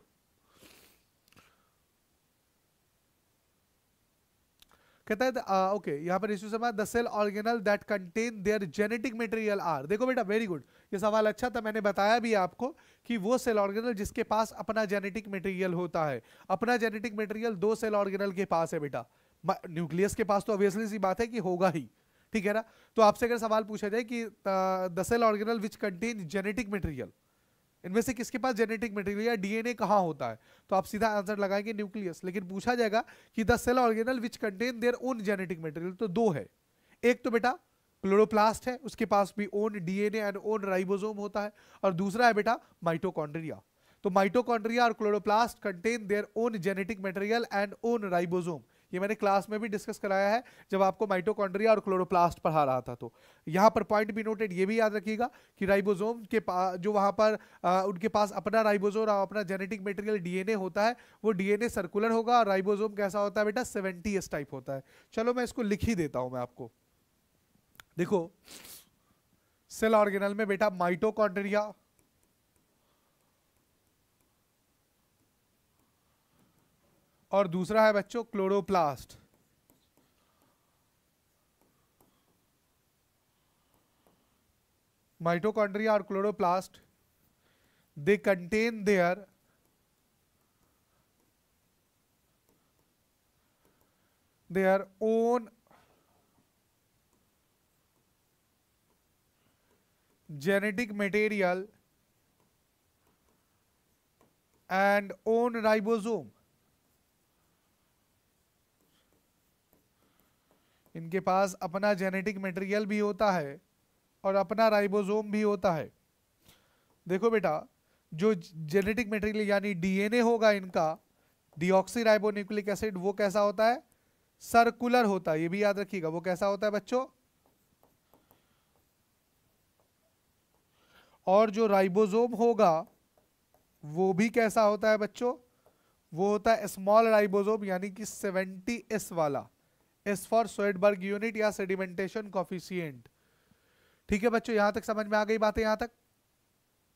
कहता है आ, okay यहाँ पर इश्यू समय the cell organelle that contain their genetic material are देखो बेटा वेरी गुड ये सवाल अच्छा था मैंने बताया भी आपको कि वो सेल ऑर्गेनल जिसके पास अपना जेनेटिक मटेरियल होता है अपना जेनेटिक मटेरियल दो सेल ऑर्गेनल के पास है बेटा न्यूक्लियस के पास तो ऑब्वियसली सी बात है कि होगा ही ठीक है ना तो आपसे अगर सवाल पूछा जाए कि the cell organelle which contain genetic material इनमें से किसके पास जेनेटिक मटेरियल या डीएनए कहाँ होता है तो आप सीधा आंसर लगाएंगे न्यूक्लियस लेकिन पूछा जाएगा कि the cell organelle which contain their own genetic material तो दो है एक तो बेटा क्लोरोप्लास्ट है उसके पास भी own DNA and own ribosome होता है और दूसरा है बेटा माइटोकॉन्ड्रिया तो माइटोकॉन्ड्रिया और chloroplast contain their own genetic material and own ribosome ये मैंने क्लास में भी डिस्कस कराया है जब आपको माइटोकॉन्ड्रिया और क्लोरोप्लास्ट पढ़ा रहा था तो यहाँ पर पॉइंट भी नोटेड ये भी याद रखिएगा कि राइबोसोम के पास जो वहाँ पर आ, उनके पास अपना राइबोसोम और अपना जेनेटिक मटेरियल डीएनए होता है वो डीएनए सर्कुलर होगा और राइबोजोम कैसा होता है बेटा सेवेंटी टाइप होता है चलो मैं इसको लिख ही देता हूँ मैं आपको देखो सेल ऑर्गेनल में बेटा माइटोकॉन्ड्रिया और दूसरा है बच्चों क्लोरोप्लास्ट माइटोकॉन्ड्रिया और chloroplast they contain their their own genetic material and own ribosome इनके पास अपना जेनेटिक मटेरियल भी होता है और अपना राइबोसोम भी होता है देखो बेटा जो जेनेटिक मटेरियल यानी डीएनए होगा इनका डीऑक्सी राइबोन्यूक्लिक एसिड वो कैसा होता है सर्कुलर होता है ये भी याद रखिएगा वो कैसा होता है बच्चों और जो राइबोसोम होगा वो भी कैसा होता है बच्चों वो होता है स्मॉल राइबोसोम यानी कि सेवेंटी एस वाला एस फॉर सोएडबर्ग यूनिट या सेडिमेंटेशन कॉफिशियंट ठीक है बच्चों यहां तक समझ में आ गई बातें यहां तक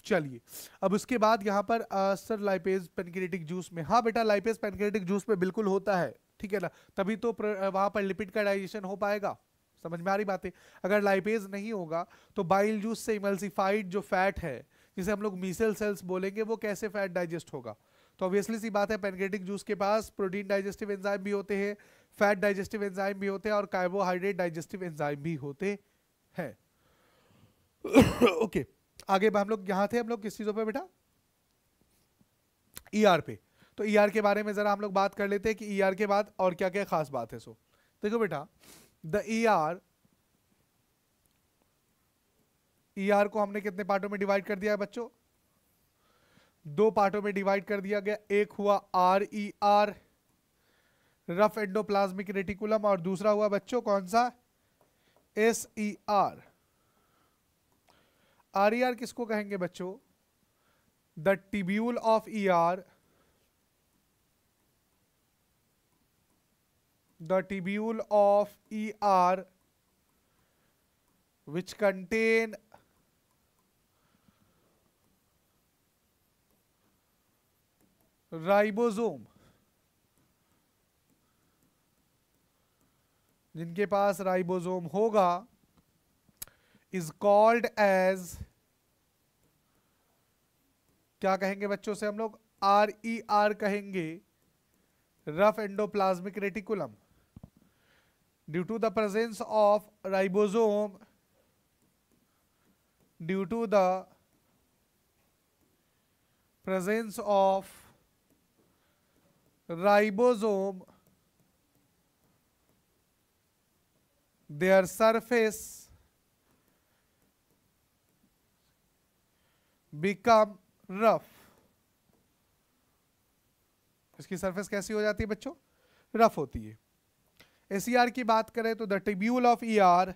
चलिए अब उसके बाद यहां पर आ, सर लाइपेज पेनक्रेटिक जूस में हाँ बेटा लाइपेज पेनक्रेटिक जूस में बिल्कुल होता है ठीक है ना तभी तो वहां पर लिपिड का डाइजेशन हो पाएगा समझ में आ रही बातें अगर लाइपेज नहीं होगा तो बाइल जूस से इमल्सिफाइड जो फैट है जिसे हम लोग मीसेल सेल्स बोलेंगे वो कैसे फैट डाइजेस्ट होगा तो ऑब्वियसली सी बात है पेनक्रेटिक जूस के पास प्रोटीन डाइजेस्टिव एंजाइम भी होते हैं फैट डाइजेस्टिव एंजाइम भी होते हैं और कार्बोहाइड्रेट डाइजेस्टिव एंजाइम भी होते हैं ओके okay. आगे हम लोग यहाँ थे हम लोग किस चीज़ों पे बेटा ईआर e पे तो ईआर e के बारे में ज़रा हम लोग बात कर लेते हैं कि ईआर e के बाद और क्या क्या खास बात है सो देखो बेटा द ईआर ईआर को हमने कितने पार्टों में डिवाइड कर दिया है बच्चों दो पार्टों में डिवाइड कर दिया गया एक हुआ R E R rough endoplasmic reticulum और दूसरा हुआ बच्चों कौन सा S E R R E R किसको कहेंगे बच्चों the tubule of E R the tubule of E R which contain ribosome जिनके पास राइबोसोम होगा इज कॉल्ड एज क्या कहेंगे बच्चों से हम लोग आर ई आर कहेंगे rough endoplasmic reticulum due to the presence of ribosome due to the presence of ribosome their surface become rough इसकी सरफेस कैसी हो जाती है बच्चों रफ होती है एसीआर e की बात करें तो the tubule of E R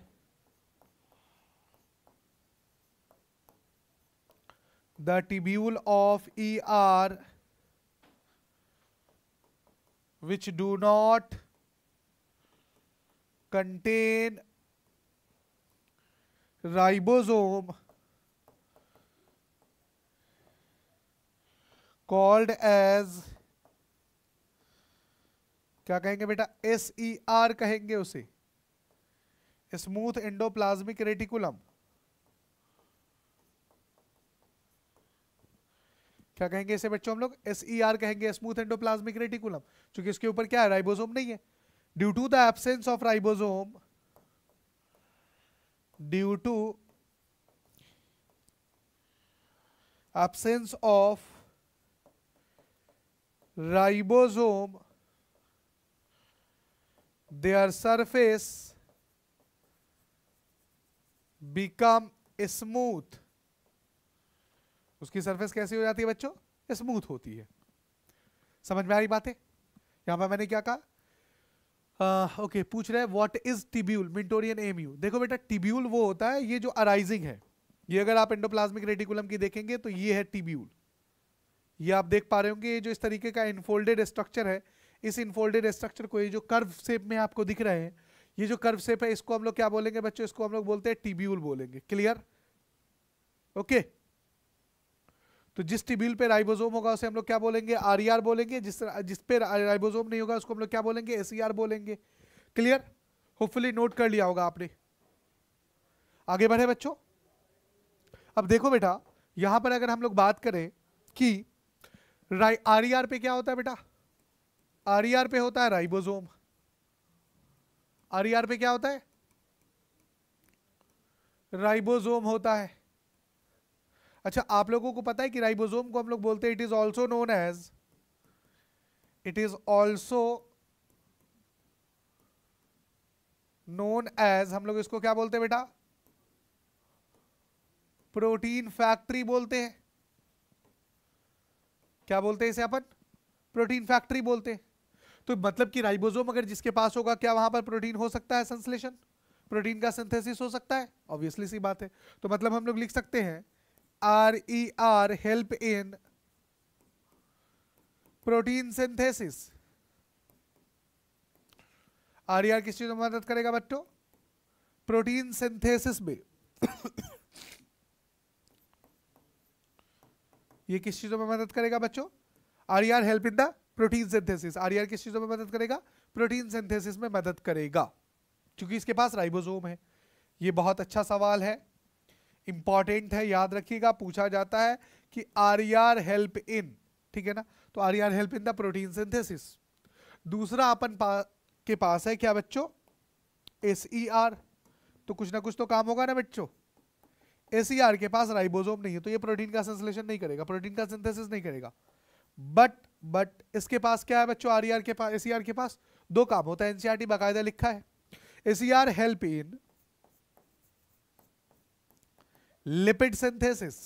the tubule of E R which do not contain ribosome called as क्या कहेंगे बेटा एस ई आर कहेंगे उसे स्मूथ इंडोप्लाज्मिक रेटिकुलम क्या कहेंगे इसे बच्चों हम लोग एस ई आर कहेंगे स्मूथ एंडोप्लाज्मिक रेटिकुलम क्योंकि इसके ऊपर क्या है राइबोसोम नहीं है due to the absence of ribosome due to absence of ribosome their surface become smooth उसकी सरफेस कैसी हो जाती है बच्चों स्मूथ होती है समझ में आ रही बातें यहां पर मैंने क्या कहा ओके uh, पूछ रहे हैं व्हाट इज टिब्यूल मिंटोरियन एमयू देखो बेटा टिब्यूल वो होता है ये जो अराइजिंग है ये अगर आप एंडोप्लाज्मिक रेटिकुलम की देखेंगे तो ये है टिब्यूल ये आप देख पा रहे होंगे ये जो इस तरीके का इनफोल्डेड स्ट्रक्चर है इस इनफोल्डेड स्ट्रक्चर को ये जो कर्व शेप में आपको दिख रहे हैं ये जो कर्व शेप है इसको हम लोग क्या बोलेंगे बच्चों इसको हम लोग बोलते हैं टिब्यूल बोलेंगे क्लियर ओके okay. तो जिस टिब्यूल पे राइबोसोम होगा उसे हम लोग क्या बोलेंगे आर बोलेंगे जिस जिस पे राइबोसोम नहीं होगा उसको हम लोग क्या बोलेंगे एस बोलेंगे क्लियर होपफुली नोट कर लिया होगा आपने आगे बढ़े बच्चों अब देखो बेटा यहां पर अगर हम लोग बात करें कि आर पे क्या होता है बेटा आर पे होता है राइबोसोम आर पे क्या होता है राइबोसोम होता है अच्छा आप लोगों को पता है कि राइबोसोम को हम लोग बोलते हैं it is also known as it is also known as हम लोग इसको क्या बोलते हैं बेटा प्रोटीन फैक्ट्री बोलते हैं क्या बोलते हैं इसे अपन प्रोटीन फैक्ट्री बोलते हैं तो मतलब कि राइबोसोम अगर जिसके पास होगा क्या वहां पर प्रोटीन हो सकता है संश्लेषण प्रोटीन का सिंथेसिस हो सकता है ऑब्वियसली सी बात है तो मतलब हम लोग लिख सकते हैं R E R help in protein synthesis R E R किस चीज में मदद करेगा बच्चों प्रोटीन सिंथेसिस में ये किस चीजों में मदद करेगा बच्चों R E R help in the protein synthesis R E R किस चीजों में मदद करेगा प्रोटीन सिंथेसिस में मदद करेगा क्योंकि इसके पास राइबोसोम है ये बहुत अच्छा सवाल है इंपॉर्टेंट है याद रखिएगा पूछा जाता है कि आर आर हेल्प इन ठीक है ना तो R R help in the protein synthesis दूसरा अपन पा, के पास है क्या बच्चों एस ई आर तो कुछ ना कुछ तो काम होगा ना बच्चों एस ई आर के पास राइबोसोम नहीं है तो ये प्रोटीन का संश्लेषण नहीं करेगा प्रोटीन का सिंथेसिस नहीं करेगा बट बट इसके पास क्या है बच्चों आर आर e के पास एस ई e आर के पास दो काम होता है एनसीआर e बाकायदा लिखा है S E R help in lipid synthesis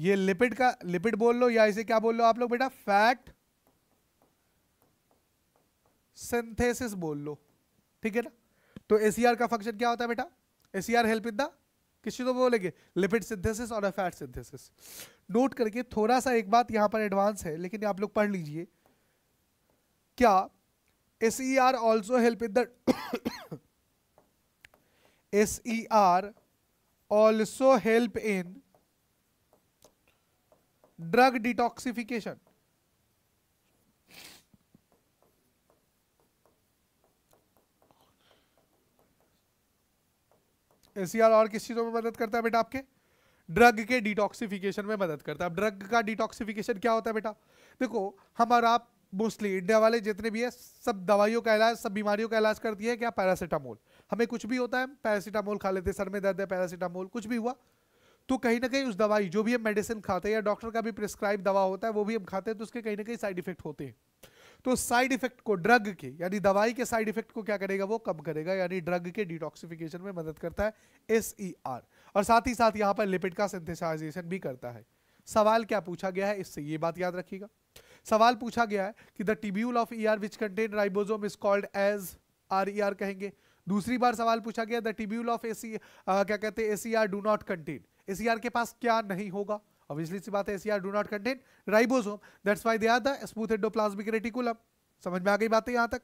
ये लिपिड का लिपिड बोल लो या इसे क्या बोल लो आप लोग बेटा फैट सिंथेसिस बोल लो ठीक है ना तो एसीआर का फंक्शन क्या होता है बेटा एसीआर हेल्प इन द किसी तो बोलेंगे लिपिड सिंथेसिस और फैट सिंथेसिस नोट करके थोड़ा सा एक बात यहां पर एडवांस है लेकिन आप लोग पढ़ लीजिए क्या SER R also help in the S E R also help in drug detoxification SER और किस चीज़ों में मदद करता है बेटा आपके ड्रग के डिटॉक्सिफिकेशन में मदद करता है अब ड्रग का डिटॉक्सिफिकेशन क्या होता है बेटा देखो हमारा आप मोस्टली इंडिया वाले जितने भी है सब दवाइयों का इलाज सब बीमारियों का इलाज करती है क्या पैरासीटामोल हमें कुछ भी होता है पैरासीटामोल खा लेते सर में दर्द है पैरासीटामोल कुछ भी हुआ तो कहीं ना कहीं उस दवाई जो भी हम मेडिसिन खाते हैं या डॉक्टर का भी प्रिस्क्राइब दवा होता है वो भी हम खाते हैं तो उसके कहीं ना कहीं साइड इफेक्ट होते हैं तो साइड इफेक्ट को ड्रग के यानी दवाई के साइड इफेक्ट को क्या करेगा वो कम करेगा यानी ड्रग के डिटॉक्सिफिकेशन में मदद करता है एस ई आर और साथ ही साथ यहाँ पर लिपिड का सिंथेसाइजेशन भी करता है सवाल क्या पूछा गया है इससे ये बात याद रखिएगा सवाल पूछा गया है कि the tubule of ER which contain ribosome is called as R E R कहेंगे दूसरी बार सवाल पूछा गया द टिब्यूल ऑफ एसी क्या कहते हैं A R do not contain A R के पास क्या नहीं होगा ऑब्वियसली सी बात है A R do not contain ribosome that's why they are the smooth endoplasmic reticulum समझ में आ गई बातें यहाँ तक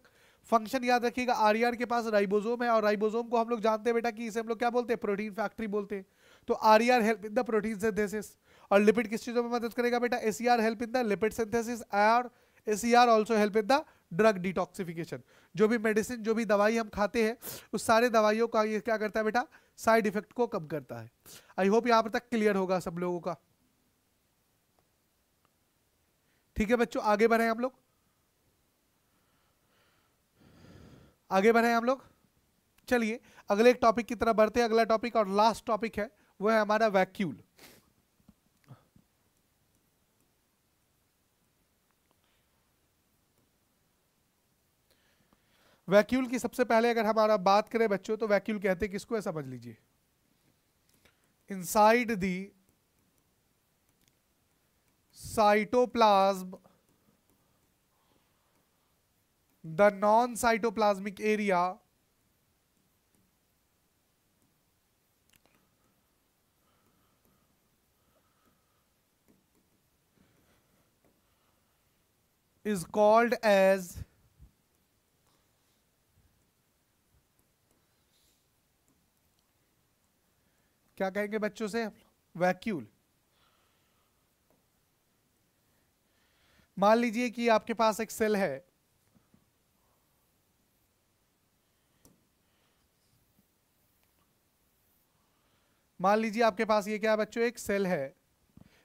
फंक्शन याद रखिएगा आर e के पास राइबोसोम है और राइबोसोम को हम लोग जानते हैं बेटा कि इसे हम लोग क्या बोलते हैं प्रोटीन फैक्ट्री बोलते हैं तो R help in the protein synthesis और लिपिड किस चीज़ों में मदद करेगा बेटा SER help in the lipid synthesis और SER also help in the drug detoxification जो भी मेडिसिन जो भी दवाई हम खाते हैं उस सारे दवाइयों का ये क्या करता है बेटा साइड इफेक्ट को कम करता है आई होप यहां पर तक क्लियर होगा सब लोगों का ठीक है बच्चों आगे बढ़े हम लोग आगे बढ़े हम लोग चलिए अगले एक टॉपिक की तरफ बढ़ते हैं अगला टॉपिक और लास्ट टॉपिक है वो है हमारा वैक्यूल वैक्यूल की सबसे पहले अगर हमारा बात करें बच्चों तो वैक्यूल कहते किसको है समझ लीजिए inside the cytoplasm the non cytoplasmic area is called as क्या कहेंगे बच्चों से वैक्यूल मान लीजिए कि आपके पास एक सेल है मान लीजिए आपके पास ये क्या है बच्चों एक सेल है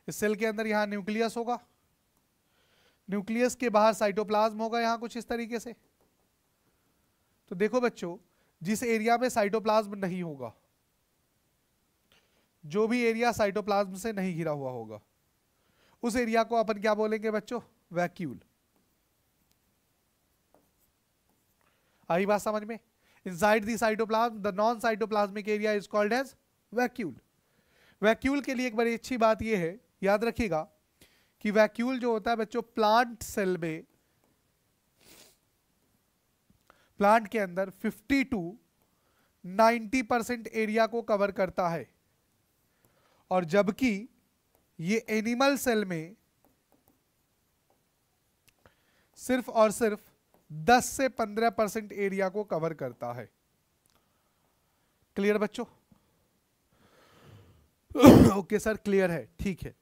इस सेल के अंदर यहां न्यूक्लियस होगा न्यूक्लियस के बाहर साइटोप्लाज्म होगा यहां कुछ इस तरीके से तो देखो बच्चों जिस एरिया में साइटोप्लाज्म नहीं होगा जो भी एरिया साइटोप्लाज्म से नहीं घिरा हुआ होगा उस एरिया को अपन क्या बोलेंगे बच्चों वैक्यूल आई बात समझ में inside the cytoplasm the non cytoplasmic area is called as vacuole vacuole के लिए एक बड़ी अच्छी बात यह है याद रखिएगा कि वैक्यूल जो होता है बच्चों प्लांट सेल में प्लांट के अंदर 50 टू 90 परसेंट एरिया को कवर करता है और जबकि ये एनिमल सेल में सिर्फ और सिर्फ 10 से 15 परसेंट एरिया को कवर करता है क्लियर बच्चों *coughs* ओके सर क्लियर है ठीक है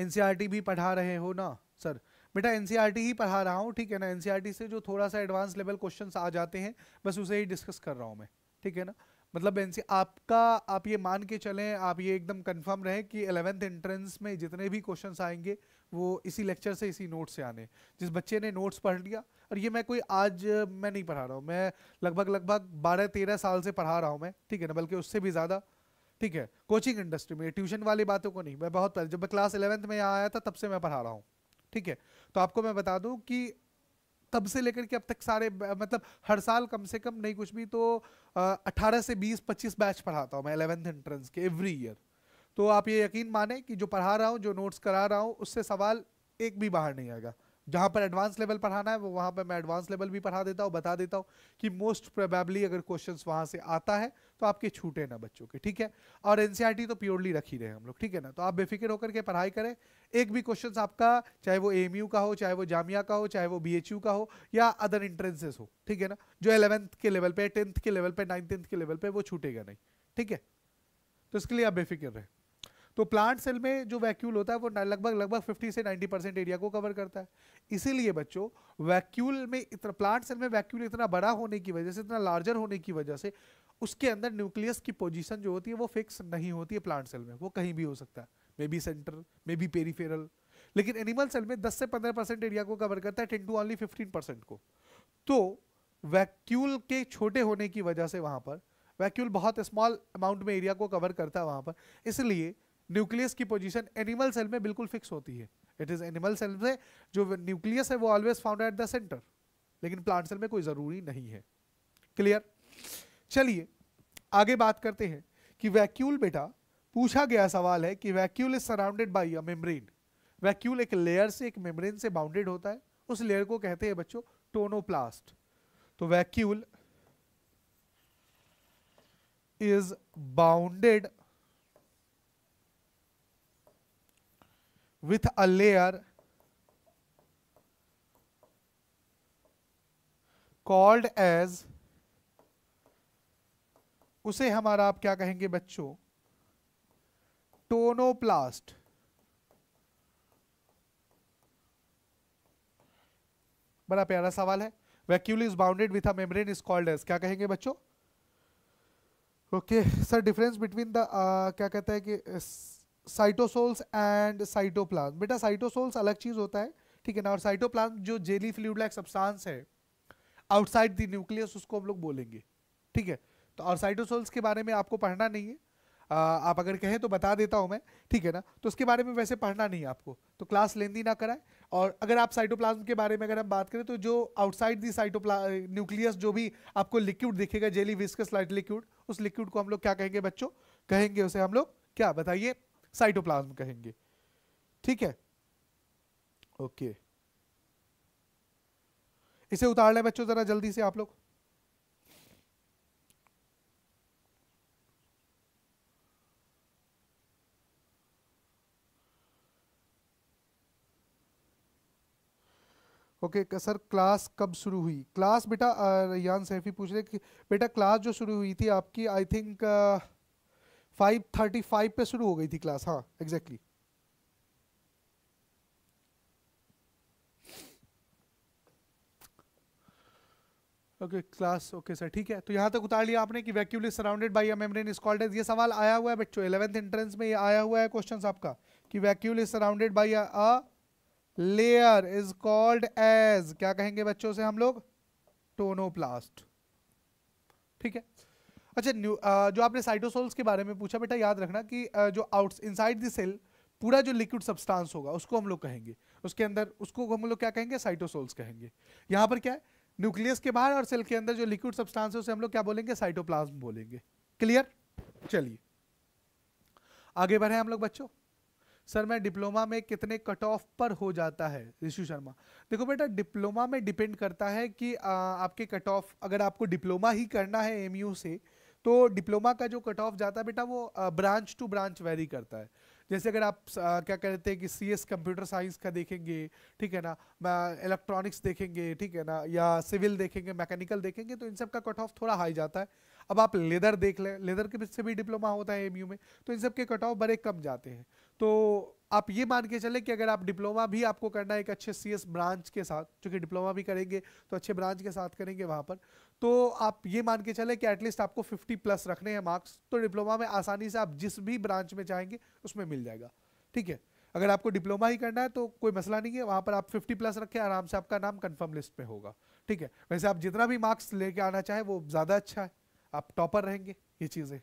एनसीईआरटी e भी पढ़ा रहे हो ना सर बेटा एनसीईआरटी e ही पढ़ा रहा हूं ठीक है ना एनसीईआरटी e से जो थोड़ा सा एडवांस लेवल क्वेश्चन आ जाते हैं बस उसे ही डिस्कस कर रहा हूं मैं ठीक है ना मतलब एन आपका आप ये मान के चलें आप ये एकदम कंफर्म रहें कि एलेवेंथ एंट्रेंस में जितने भी क्वेश्चंस आएंगे वो इसी लेक्चर से इसी नोट्स से आने जिस बच्चे ने नोट्स पढ़ लिया और ये मैं कोई आज मैं नहीं पढ़ा रहा हूँ मैं लगभग लगभग बारह तेरह साल से पढ़ा रहा हूँ मैं ठीक है ना बल्कि उससे भी ज़्यादा ठीक है कोचिंग इंडस्ट्री में ट्यूशन वाली बातों को नहीं मैं बहुत पढ़ जब मैं क्लास इलेवेंथ में यहाँ आया था तब से मैं पढ़ा रहा हूँ ठीक है तो आपको मैं बता दूँ कि तब से लेकर के अब तक सारे मतलब हर साल कम से कम नहीं कुछ भी तो अठारह से बीस पच्चीस बैच पढ़ाता हूँ मैं एलेवेंथ एंट्रेंस के एवरी ईयर तो आप ये यकीन माने कि जो पढ़ा रहा हूँ जो नोट्स करा रहा हूँ उससे सवाल एक भी बाहर नहीं आएगा जहां पर एडवांस लेवल पढ़ाना है वो वहां पर मैं एडवांस लेवल भी पढ़ा देता हूँ बता देता हूँ कि मोस्ट प्रोबेबली अगर क्वेश्चन वहां से आता है तो आपके छूटे ना बच्चों के ठीक है और एन e तो प्योरली रख ही रहे हम लोग ठीक है ना तो आप बेफिक्र होकर के पढ़ाई करें एक भी क्वेश्चन आपका चाहे वो एम का हो चाहे वो जामिया का हो चाहे वो बी का हो या अदर इंट्रेंसेस हो ठीक है ना जो एलेवेंथ के लेवल पे टेंथ के लेवल पे नाइन के लेवल पे वो छूटेगा नहीं ठीक है तो इसके लिए आप बेफिक्र रहें तो प्लांट सेल में जो वैक्यूल होता है वो लगभग लगभग 50 से 90 परसेंट एरिया को कवर करता है इसीलिए बच्चों वैक्यूल में इतना प्लांट सेल में वैक्यूल इतना बड़ा होने की वजह से इतना लार्जर होने की वजह से उसके अंदर न्यूक्लियस की पोजीशन जो होती है वो फिक्स नहीं होती है प्लांट सेल में वो कहीं भी हो सकता है maybe centre maybe peripheral लेकिन एनिमल सेल में 10 से 15 परसेंट एरिया को कवर करता है टेन टू ऑनली 15 परसेंट को तो वैक्यूल के छोटे होने की वजह से वहाँ पर वैक्यूल बहुत स्मॉल अमाउंट में एरिया को कवर करता है वहाँ पर इसलिए न्यूक्लियस की पोजीशन एनिमल सेल में बिल्कुल फिक्स होती है इट इज एनिमल सेल में जो न्यूक्लियस है वो always found at the centre लेकिन प्लांट सेल में कोई जरूरी नहीं है क्लियर चलिए आगे बात करते हैं कि वैक्यूल बेटा पूछा गया सवाल है कि vacuole is surrounded by a membrane vacuole एक लेयर से एक मेम्ब्रेन से बाउंडेड होता है उस लेयर को कहते हैं बच्चों टोनोप्लास्ट तो vacuole is bounded with a layer called as उसे हमारा आप क्या कहेंगे बच्चों टोनोप्लास्ट बड़ा प्यारा सवाल है vacuole is bounded with a membrane is called as क्या कहेंगे बच्चों okay sir difference between the क्या कहता है कि साइटोसोल्स एंड साइटोप्लाज्म बेटा साइटोसोल्स अलग चीज़ होता है ठीक है ना और साइटोप्लाज्म जो जेली फ्लूड लाइक सब्सटेंस है आउटसाइड द न्यूक्लियस उसको हम लोग बोलेंगे ठीक है तो और साइटोसोल्स के बारे में आपको पढ़ना नहीं है आ, आप अगर कहें तो बता देता हूं मैं ठीक है ना तो उसके बारे में वैसे पढ़ना नहीं है आपको तो क्लास लेंदी ना कराए और अगर आप साइटोप्लाज्म के बारे में अगर हम बात करें तो जो आउटसाइड दी साइटोप्ला न्यूक्लियस जो भी आपको लिक्विड दिखेगा जेली विस्कस लाइट लिक्विड उस लिक्विड को हम लोग क्या कहेंगे बच्चों कहेंगे उसे हम लोग क्या बताइए साइटोप्लाज्म कहेंगे ठीक है ओके इसे उतार ले बच्चों जरा जल्दी से आप लोग ओके okay, सर क्लास कब शुरू हुई क्लास बेटा रियान सैफी पूछ रहे कि बेटा क्लास जो शुरू हुई थी आपकी I think uh, five thirty five पे शुरू हो गई थी क्लास हाँ exactly exactly. Okay class okay sir ठीक है तो यहाँ तक उतार लिया आपने कि vacuole is surrounded by membrane is called as ये सवाल आया हुआ है बच्चों इलेवेंथ एंट्रेंस में ये आया हुआ है क्वेश्चन आपका कि vacuole is surrounded by a layer is called as क्या कहेंगे बच्चों से हम लोग टोनोप्लास्ट ठीक है अच्छा न्यू जो आपने साइटोसोल्स के बारे में पूछा बेटा याद रखना कि जो आउट इनसाइड द सेल पूरा जो लिक्विड सब्सटेंस होगा उसको हम लोग कहेंगे उसके अंदर उसको हम लोग क्या कहेंगे साइटोसोल्स कहेंगे यहाँ पर क्या है न्यूक्लियस के बाहर और सेल के अंदर जो लिक्विड सब्सटेंस है उसे हम लोग क्या बोलेंगे साइटोप्लाज्म बोलेंगे क्लियर चलिए आगे बढ़े हम लोग बच्चों सर मैं डिप्लोमा में कितने कट ऑफ पर हो जाता है ऋषु शर्मा देखो बेटा डिप्लोमा में डिपेंड करता है कि आ, आपके कट ऑफ अगर आपको डिप्लोमा ही करना है एमयू से तो डिप्लोमा का जो कट ऑफ जाता है बेटा वो ब्रांच टू ब्रांच वेरी करता है जैसे अगर आप आ, क्या कहते हैं कि सी एस कंप्यूटर साइंस का देखेंगे ठीक है ना इलेक्ट्रॉनिक्स देखेंगे ठीक है ना या सिविल देखेंगे मैकेनिकल देखेंगे तो इन सब का कट ऑफ थोड़ा हाई जाता है अब आप लेदर देख लें लेदर के से भी डिप्लोमा होता है एमयू में तो इन सब के कट ऑफ बड़े कम जाते हैं तो आप ये मान के चले कि अगर आप डिप्लोमा भी आपको करना है एक अच्छे सी ब्रांच के साथ चूँकि डिप्लोमा भी करेंगे तो अच्छे ब्रांच के साथ करेंगे वहाँ पर तो आप ये मान के चले कि एटलीस्ट आपको 50 प्लस रखने हैं मार्क्स तो डिप्लोमा में आसानी से आप जिस भी ब्रांच में चाहेंगे उसमें मिल जाएगा ठीक है अगर आपको डिप्लोमा ही करना है तो कोई मसला नहीं है वहाँ पर आप 50 प्लस रखें आराम से आपका नाम कंफर्म लिस्ट में होगा ठीक है वैसे आप जितना भी मार्क्स लेके आना चाहें वो ज़्यादा अच्छा है आप टॉपर रहेंगे ये चीज़ें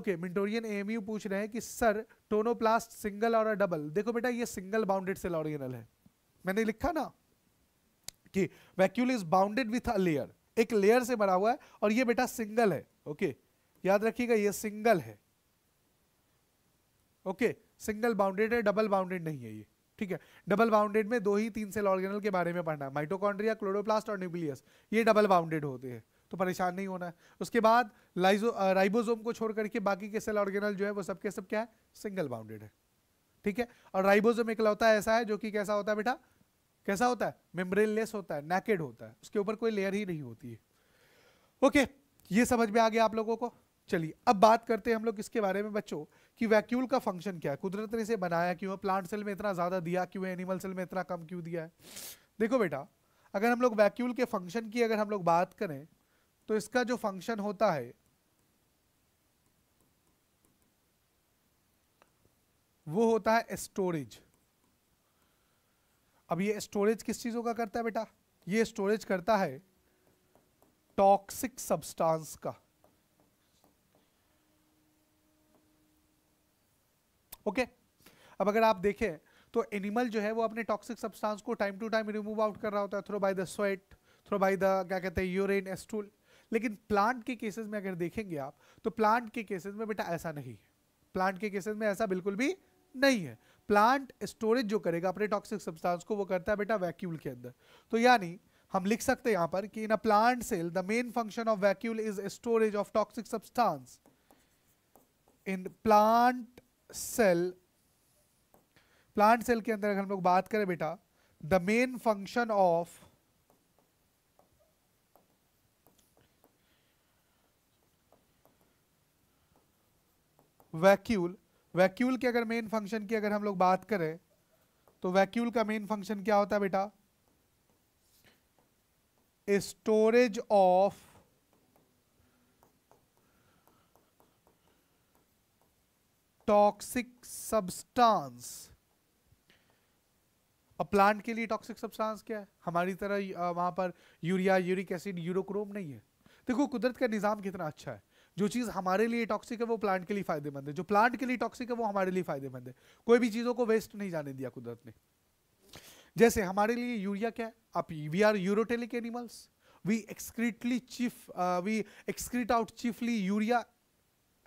ओके मिंटोरियन एमयू पूछ रहे हैं कि सर टोनोप्लास्ट सिंगल और डबल देखो बेटा ये सिंगल बाउंडेड ऑरिजिनल है मैंने लिखा ना कि vacuole is bounded with a layer एक लेयर से बना हुआ है और ये बेटा सिंगल है ओके okay? याद रखिएगा ये सिंगल है ओके सिंगल बाउंडेड है डबल बाउंडेड नहीं है ये ठीक है डबल बाउंडेड में दो ही तीन सेल ऑर्गेनल के बारे में पढ़ना है माइटोकॉन्ड्रिया क्लोरोप्लास्ट और न्यूक्लियस ये डबल बाउंडेड होते हैं तो परेशान नहीं होना है उसके बाद लाइजो राइबोसोम को छोड़ करके बाकी के सेल ऑर्गेनल जो है वो सबके सब क्या है सिंगल बाउंडेड है ठीक है और राइबोसोम एक लौता ऐसा है जो कि कैसा होता है बेटा कैसा होता है मेम्ब्रेनलेस होता है नेकेड होता है उसके ऊपर कोई लेयर ही नहीं होती है ओके okay, ये समझ में आ गया आप लोगों को चलिए अब बात करते हैं हम लोग इसके बारे में बच्चों कि वैक्यूल का फंक्शन क्या है कुदरत ने इसे बनाया क्यों है प्लांट सेल में इतना ज़्यादा दिया क्यों है एनिमल सेल में इतना कम क्यों दिया है देखो बेटा अगर हम लोग वैक्यूल के फंक्शन की अगर हम लोग बात करें तो इसका जो फंक्शन होता है वो होता है स्टोरेज अब ये स्टोरेज किस चीज़ों का करता है बेटा ये स्टोरेज करता है टॉक्सिक सब्सटेंस का ओके अब अगर आप देखें तो एनिमल जो है वो अपने टॉक्सिक सब्सटेंस को time to time remove out कर रहा होता है throw by the sweat throw by the क्या कहते हैं यूरिन एस्टूल लेकिन प्लांट के केसेस में अगर देखेंगे आप तो प्लांट के केसेस में बेटा ऐसा नहीं है प्लांट के केसेस में ऐसा बिल्कुल भी नहीं है प्लांट स्टोरेज जो करेगा अपने टॉक्सिक सब्सटेंस को वो करता है बेटा वैक्यूल के अंदर तो यानी हम लिख सकते हैं यहाँ पर कि in a plant cell the main function of vacuole is storage of toxic substance in plant cell plant cell के अंदर अगर हम लोग बात करें बेटा the main function of vacuole vacuole के अगर मेन फंक्शन की अगर हम लोग बात करें तो वैक्यूल का मेन फंक्शन क्या होता है बेटा स्टोरेज ऑफ टॉक्सिक सब्सटेंस अब प्लांट के लिए टॉक्सिक सब्सटेंस क्या है हमारी तरह वहां पर यूरिया यूरिक एसिड यूरोक्रोम नहीं है देखो कुदरत का निज़ाम कितना अच्छा है जो चीज़ हमारे लिए टॉक्सिक है वो प्लांट के लिए फ़ायदेमंद है जो प्लांट के लिए टॉक्सिक है वो हमारे लिए फ़ायदेमंद है कोई भी चीज़ों को वेस्ट नहीं जाने दिया कुदरत ने जैसे हमारे लिए यूरिया क्या है आप we are ureotelic animals we excretely chief we excrete out chiefly urea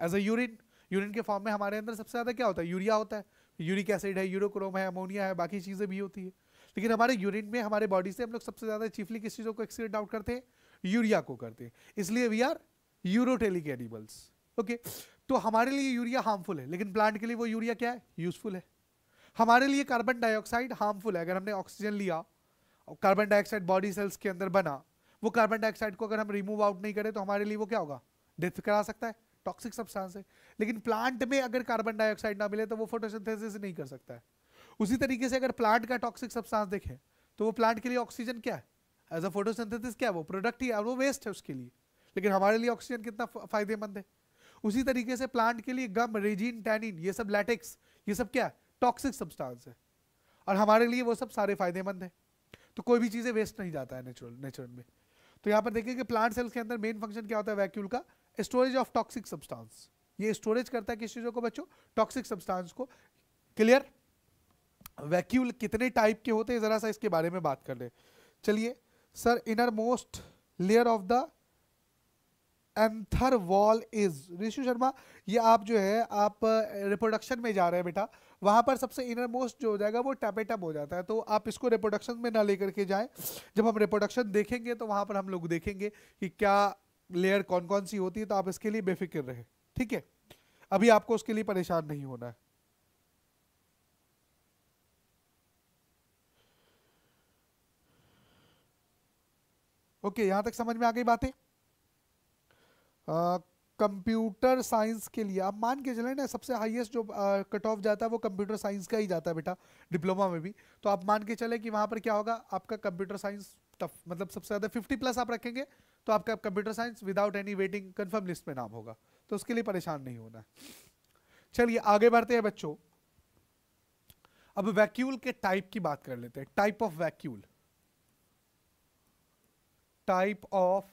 as a urine urine के फॉर्म में हमारे अंदर सबसे ज़्यादा क्या होता है यूरिया होता है यूरिक एसिड है यूरोक्रोम है अमोनिया है बाकी चीज़ें भी होती है लेकिन हमारे यूरिन में हमारे बॉडी से हम लोग सबसे ज़्यादा चीफली किस चीज़ों को एक्सक्रीट आउट करते हैं यूरिया को करते हैं इसलिए we are ureotelic animals okay तो हमारे लिए यूरिया हार्मफुल है लेकिन प्लांट के लिए वो यूरिया क्या है यूजफुल है हमारे लिए कार्बन डाइऑक्साइड हार्मफुल है अगर हमने ऑक्सीजन लिया और कार्बन डाइऑक्साइड बॉडी सेल्स के अंदर बना वो कार्बन डाइऑक्साइड को अगर हम रिमूव आउट नहीं करें तो हमारे लिए वो क्या होगा डेथ करा सकता है टॉक्सिक सब्सटेंस है लेकिन प्लांट में अगर कार्बन डाइऑक्साइड ना मिले तो वो फोटोसिंथेसिस नहीं कर सकता है उसी तरीके से अगर प्लांट का टॉक्सिक सब्सटेंस देखें तो वो प्लांट के लिए ऑक्सीजन क्या है एज अ फोटोसिंथेसिस क्या है वो प्रोडक्ट ही है वो वेस्ट है उसके लिए लेकिन हमारे लिए ऑक्सीजन कितना फायदेमंद है उसी तरीके से प्लांट के लिए गम रेजिन टैनिन ये सब लैटेक्स ये सब क्या है टॉक्सिक सब्सटेंस है और हमारे लिए वो सब सारे फायदेमंद है तो कोई भी चीज़ें वेस्ट नहीं जाता है नेचुरल नेचर में तो यहाँ पर देखें कि प्लांट सेल्स के अंदर मेन फंक्शन क्या होता है वैक्यूल का स्टोरेज ऑफ टॉक्सिक सब्सटेंस ये स्टोरेज करता है किस चीज़ों को बच्चों टॉक्सिक सब्सटेंस को क्लियर वैक्यूल कितने टाइप के होते हैं ज़रा सा इसके बारे में बात कर ले चलिए sir innermost layer of the anther wall is Rishu Sharma ये आप जो है आप रिप्रोडक्शन में जा रहे हैं बेटा वहाँ पर सबसे इनर मोस्ट जो हो जाएगा वो टैपेटम हो जाता है तो आप इसको रिप्रोडक्शन में ना लेकर के जाएं जब हम रिप्रोडक्शन देखेंगे तो वहाँ पर हम लोग देखेंगे कि क्या लेयर कौन कौन सी होती है तो आप इसके लिए बेफिक्र रहे ठीक है अभी आपको उसके लिए परेशान नहीं होना है ओके okay, यहाँ तक समझ में आ गई बातें कंप्यूटर साइंस के लिए आप मान के चले ना सबसे हाईएस्ट जो कट ऑफ जाता है वो कंप्यूटर साइंस का ही जाता है बेटा डिप्लोमा में भी तो आप मान के चले कि वहां पर क्या होगा आपका कंप्यूटर साइंस टफ मतलब सबसे ज़्यादा फिफ्टी प्लस आप रखेंगे तो आपका computer science without any waiting confirm list में नाम होगा तो उसके लिए परेशान नहीं होना चलिए आगे बढ़ते हैं बच्चों अब वैक्यूल के टाइप की बात कर लेते हैं type of vacuole type of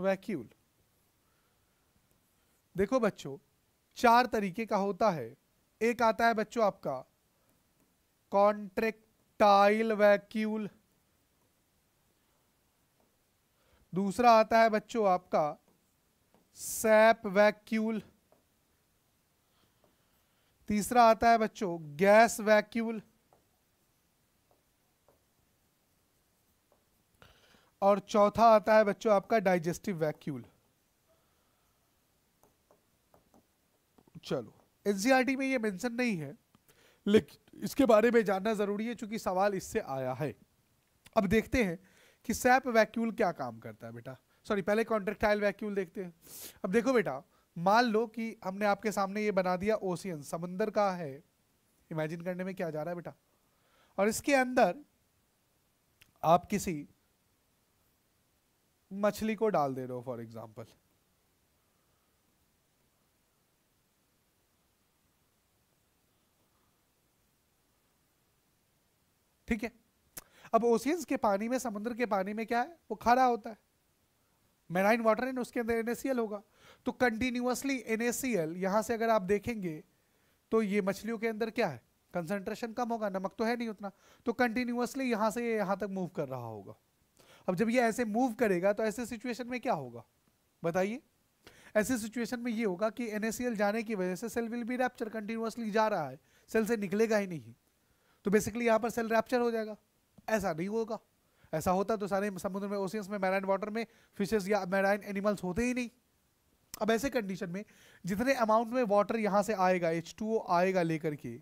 vacuole देखो बच्चों चार तरीके का होता है एक आता है बच्चों आपका कॉन्ट्रेक्टाइल वैक्यूल दूसरा आता है बच्चों आपका सैप वैक्यूल तीसरा आता है बच्चों गैस वैक्यूल और चौथा आता है बच्चों आपका डाइजेस्टिव वैक्यूल चलो एनसीईआरटी e में ये मेंशन नहीं है लेकिन इसके बारे में जानना जरूरी है क्योंकि सवाल इससे आया है अब देखते हैं कि सैप वैक्यूल क्या काम करता है बेटा सॉरी पहले कॉन्ट्रेक्टाइल वैक्यूल देखते हैं अब देखो बेटा मान लो कि हमने आपके सामने ये बना दिया ओशियन समंदर का है इमेजिन करने में क्या जा रहा है बेटा और इसके अंदर आप किसी मछली को डाल दे रहे हो फॉर एग्जाम्पल ठीक है अब ओशियंस के पानी में समुद्र के पानी में क्या है वो खारा होता है मेराइन वाटर है उसके अंदर एनएसीएल होगा तो कंटिन्यूसली एनएसीएल यहां से अगर आप देखेंगे तो ये मछलियों के अंदर क्या है कंसंट्रेशन कम होगा नमक तो है नहीं उतना तो कंटिन्यूसली यहां से ये यहां तक मूव कर रहा होगा अब जब ये ऐसे मूव करेगा तो ऐसे सिचुएशन में क्या होगा बताइए ऐसे सिचुएशन में ये होगा कि एन जाने की वजह से cell will be rupture continuously जा रहा है सेल से निकलेगा ही नहीं तो बेसिकली यहाँ पर सेल रैप्चर हो जाएगा ऐसा नहीं होगा ऐसा होता तो सारे समुद्र में ओशियंस में मैराइन वाटर में फिशेस या मैराइन एनिमल्स होते ही नहीं अब ऐसे कंडीशन में जितने अमाउंट में वाटर यहाँ से आएगा एच आएगा लेकर के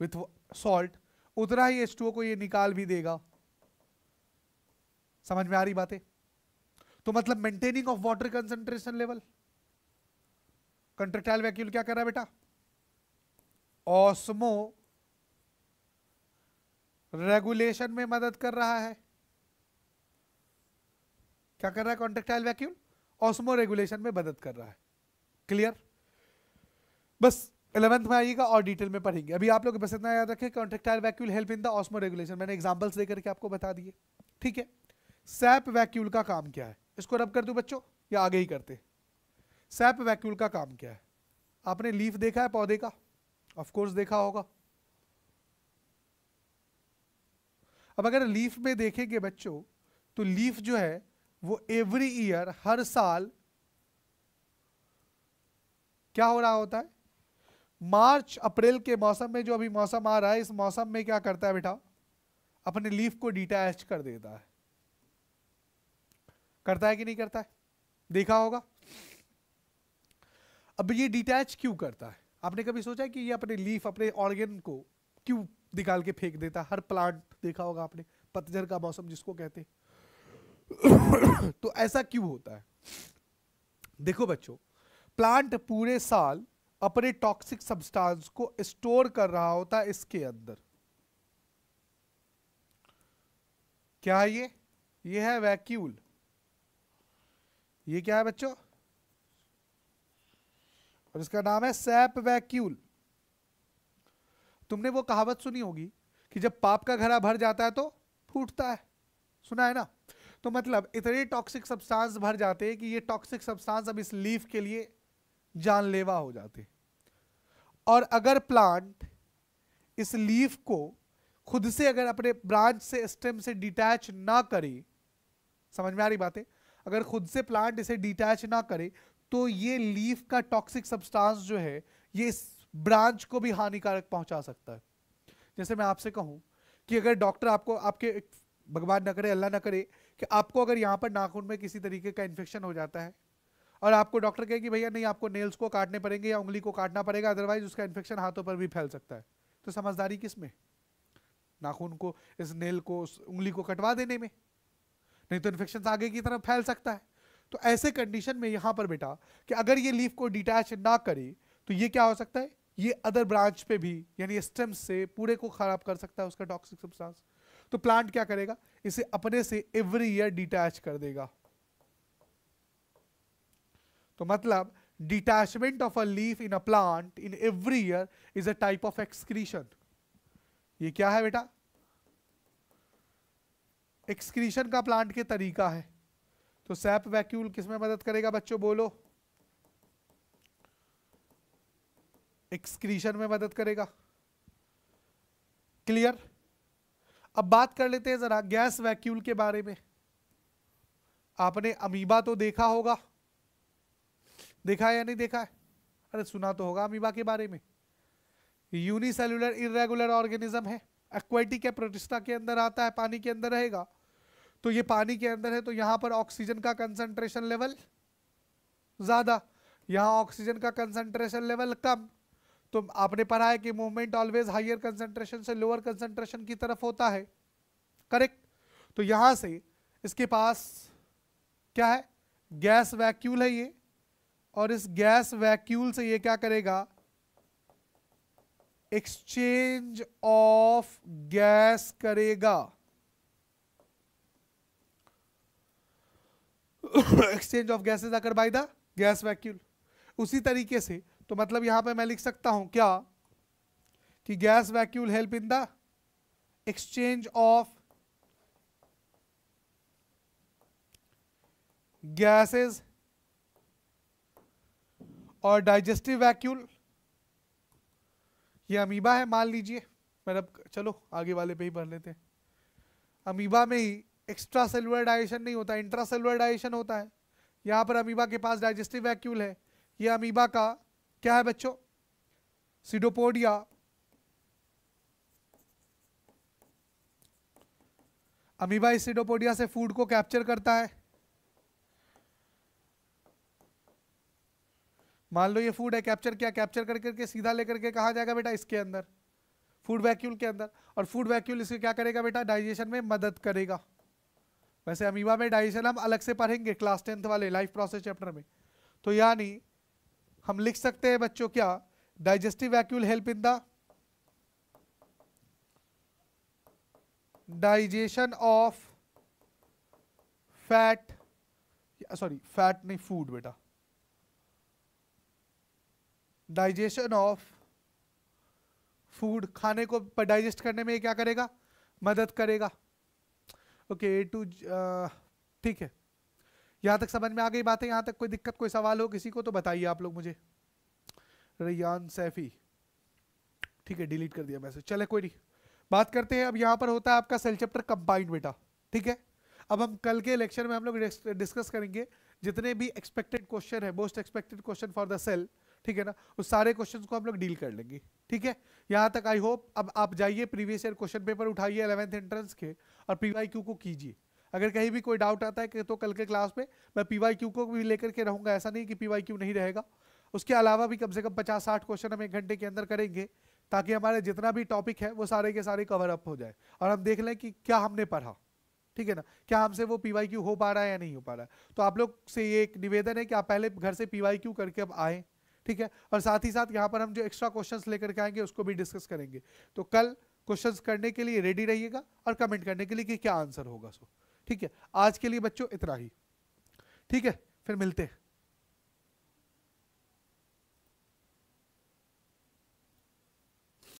विथ सॉल्ट उतना ही एच को ये निकाल भी देगा समझ में आ रही बातें तो मतलब maintaining of water concentration level contractile vacuole क्या कर रहा है बेटा ऑस्मो रेगुलेशन में मदद कर रहा है क्या कर रहा है कॉन्ट्रेक्टाइल वैक्यूल ऑस्मो रेगुलेशन में मदद कर रहा है क्लियर बस इलेवंथ में आइएगा और डिटेल में पढ़ेंगे अभी आप लोग बस इतना याद रखें contractile vacuole help in the osmoregulation मैंने एग्जांपल्स देकर के आपको बता दिए ठीक है सैप वैक्यूल का काम क्या है इसको रब कर दो बच्चों या आगे ही करते सैप वैक्यूल का काम क्या है आपने लीफ देखा है पौधे का ऑफ कोर्स देखा होगा अब अगर लीफ में देखेंगे बच्चों तो लीफ जो है वो एवरी ईयर हर साल क्या हो रहा होता है मार्च अप्रैल के मौसम में जो अभी मौसम आ रहा है इस मौसम में क्या करता है बेटा अपने लीफ को डिटैच कर देता है करता है कि नहीं करता है देखा होगा अब ये डिटैच क्यों करता है आपने कभी सोचा कि ये अपने लीफ अपने ऑर्गेन को क्यों निकाल के फेंक देता है हर प्लांट देखा होगा आपने पतझर का मौसम जिसको कहते हैं *coughs* तो ऐसा क्यों होता है देखो बच्चों प्लांट पूरे साल अपने टॉक्सिक सब्सटेंस को स्टोर कर रहा होता है इसके अंदर क्या है ये ये है वैक्यूल ये क्या है बच्चों और इसका नाम है सैप वैक्यूल तुमने वो कहावत सुनी होगी कि जब पाप का घड़ा भर जाता है तो फूटता है सुना है ना तो मतलब इतने टॉक्सिक सब्सटेंस भर जाते हैं कि ये टॉक्सिक सब्सटेंस अब इस लीफ के लिए जानलेवा हो जाते और अगर प्लांट इस लीफ को खुद से अगर अपने ब्रांच से स्टेम से डिटैच ना करे समझ में आ रही बातें अगर खुद से प्लांट इसे डिटैच ना करे तो ये लीफ का टॉक्सिक सब्सटेंस जो है ये इस ब्रांच को भी हानिकारक पहुंचा सकता है जैसे मैं आपसे कहूँ कि अगर डॉक्टर आपको आपके भगवान ना करे अल्लाह ना करे कि आपको अगर यहाँ पर नाखून में किसी तरीके का इन्फेक्शन हो जाता है और आपको डॉक्टर कहे कि भैया नहीं आपको नेल्स को काटने पड़ेंगे या उंगली को काटना पड़ेगा अदरवाइज उसका इन्फेक्शन हाथों पर भी फैल सकता है तो समझदारी किस में नाखून को इस नेल को उस उंगली को कटवा देने में नहीं तो इन्फेक्शन आगे की तरफ फैल सकता है तो ऐसे कंडीशन में यहाँ पर बेटा कि अगर ये लीफ को डिटैच ना करे तो ये क्या हो सकता है ये अदर ब्रांच पे भी यानी स्टेम से पूरे को खराब कर सकता है उसका टॉक्सिक सब्सटेंस तो प्लांट क्या करेगा इसे अपने से एवरी ईयर डिटैच कर देगा तो मतलब detachment of a leaf in a plant in every year is a type of excretion ये क्या है बेटा एक्सक्रीशन का प्लांट के तरीका है तो सैप वैक्यूल किस में मदद करेगा बच्चों बोलो एक्सक्रीशन में मदद करेगा क्लियर अब बात कर लेते हैं जरा गैस वैक्यूल के बारे में आपने अमीबा तो देखा होगा देखा है या नहीं देखा है अरे सुना तो होगा अमीबा के बारे में यूनिसेलुलर इरेगुलर ऑर्गेनिज्म है एक्वेटिक के प्रोटिस्टा के अंदर आता है पानी के अंदर रहेगा तो ये पानी के अंदर है तो यहां पर ऑक्सीजन का कंसंट्रेशन लेवल ज़्यादा यहां ऑक्सीजन का कंसंट्रेशन लेवल कम तो आपने पढ़ा है कि मूवमेंट ऑलवेज हायर कंसंट्रेशन से लोअर कंसंट्रेशन की तरफ होता है करेक्ट तो यहां से इसके पास क्या है गैस वैक्यूल है ये और इस गैस वैक्यूल से ये क्या करेगा एक्सचेंज ऑफ गैस करेगा एक्सचेंज ऑफ गैसेज अगर बाई द गैस वैक्यूल उसी तरीके से तो मतलब यहां पे मैं लिख सकता हूं क्या कि gas vacuole help in the exchange of gases और डाइजेस्टिव वैक्यूल ये अमीबा है मान लीजिए मतलब चलो आगे वाले पे ही भर लेते हैं अमीबा में ही एक्स्ट्रा सेलुलर डाइजेशन नहीं होता इंट्रा सेलुलर डाइजेशन होता है यहाँ पर अमीबा के पास डाइजेस्टिव वैक्यूल है ये अमीबा का क्या है बच्चों सिडोपोडिया अमीबा इस सिडोपोडिया से फूड को कैप्चर करता है मान लो ये फूड है कैप्चर किया कैप्चर कर करके सीधा लेकर के कहा जाएगा बेटा इसके अंदर फूड वैक्यूल के अंदर और फूड वैक्यूल इसके क्या करेगा बेटा डाइजेशन में मदद करेगा वैसे अमीबा में डाइजेशन हम अलग से पढ़ेंगे क्लास टेंथ वाले लाइफ प्रोसेस चैप्टर में तो यानी हम लिख सकते हैं बच्चों क्या digestive vacuole help in the digestion of fat sorry fat नहीं फूड बेटा डाइजेशन ऑफ फूड खाने को डाइजेस्ट करने में क्या करेगा मदद करेगा ओके ए टू ठीक है यहाँ तक समझ में आ गई बात है यहाँ तक कोई दिक्कत कोई सवाल हो किसी को तो बताइए आप लोग मुझे रियान सैफी ठीक है डिलीट कर दिया मैसेज चले कोई नहीं बात करते हैं अब यहाँ पर होता है आपका सेल चैप्टर कंबाइंड बेटा ठीक है अब हम कल के लेक्चर में हम लोग डिस्कस करेंगे जितने भी एक्सपेक्टेड क्वेश्चन है most expected question for the cell ठीक है ना उस सारे क्वेश्चन को हम लोग डील कर लेंगे ठीक है यहाँ तक आई होप अब आप जाइए प्रीवियस ईयर क्वेश्चन पेपर उठाइए अलेवेंथ एंट्रेंस के और पीवाई क्यू को कीजिए अगर कहीं भी कोई डाउट आता है कि तो कल के क्लास में मैं पीवाई क्यू को भी लेकर के रहूँगा ऐसा नहीं कि पीवाई क्यू नहीं रहेगा उसके अलावा भी कम से कम पचास साठ क्वेश्चन हम एक घंटे के अंदर करेंगे ताकि हमारे जितना भी टॉपिक है वो सारे के सारे कवर अप हो जाए और हम देख लें कि क्या हमने पढ़ा ठीक है ना क्या हमसे वो पी हो पा रहा है या नहीं हो पा रहा है तो आप लोग से ये एक निवेदन है कि आप पहले घर से पी करके अब आएँ ठीक है और साथ ही साथ यहाँ पर हम जो एक्स्ट्रा क्वेश्चंस लेकर के आएंगे उसको भी डिस्कस करेंगे तो कल क्वेश्चंस करने के लिए रेडी रहिएगा और कमेंट करने के लिए कि क्या आंसर होगा सो ठीक है आज के लिए बच्चों इतना ही ठीक है फिर मिलते हैं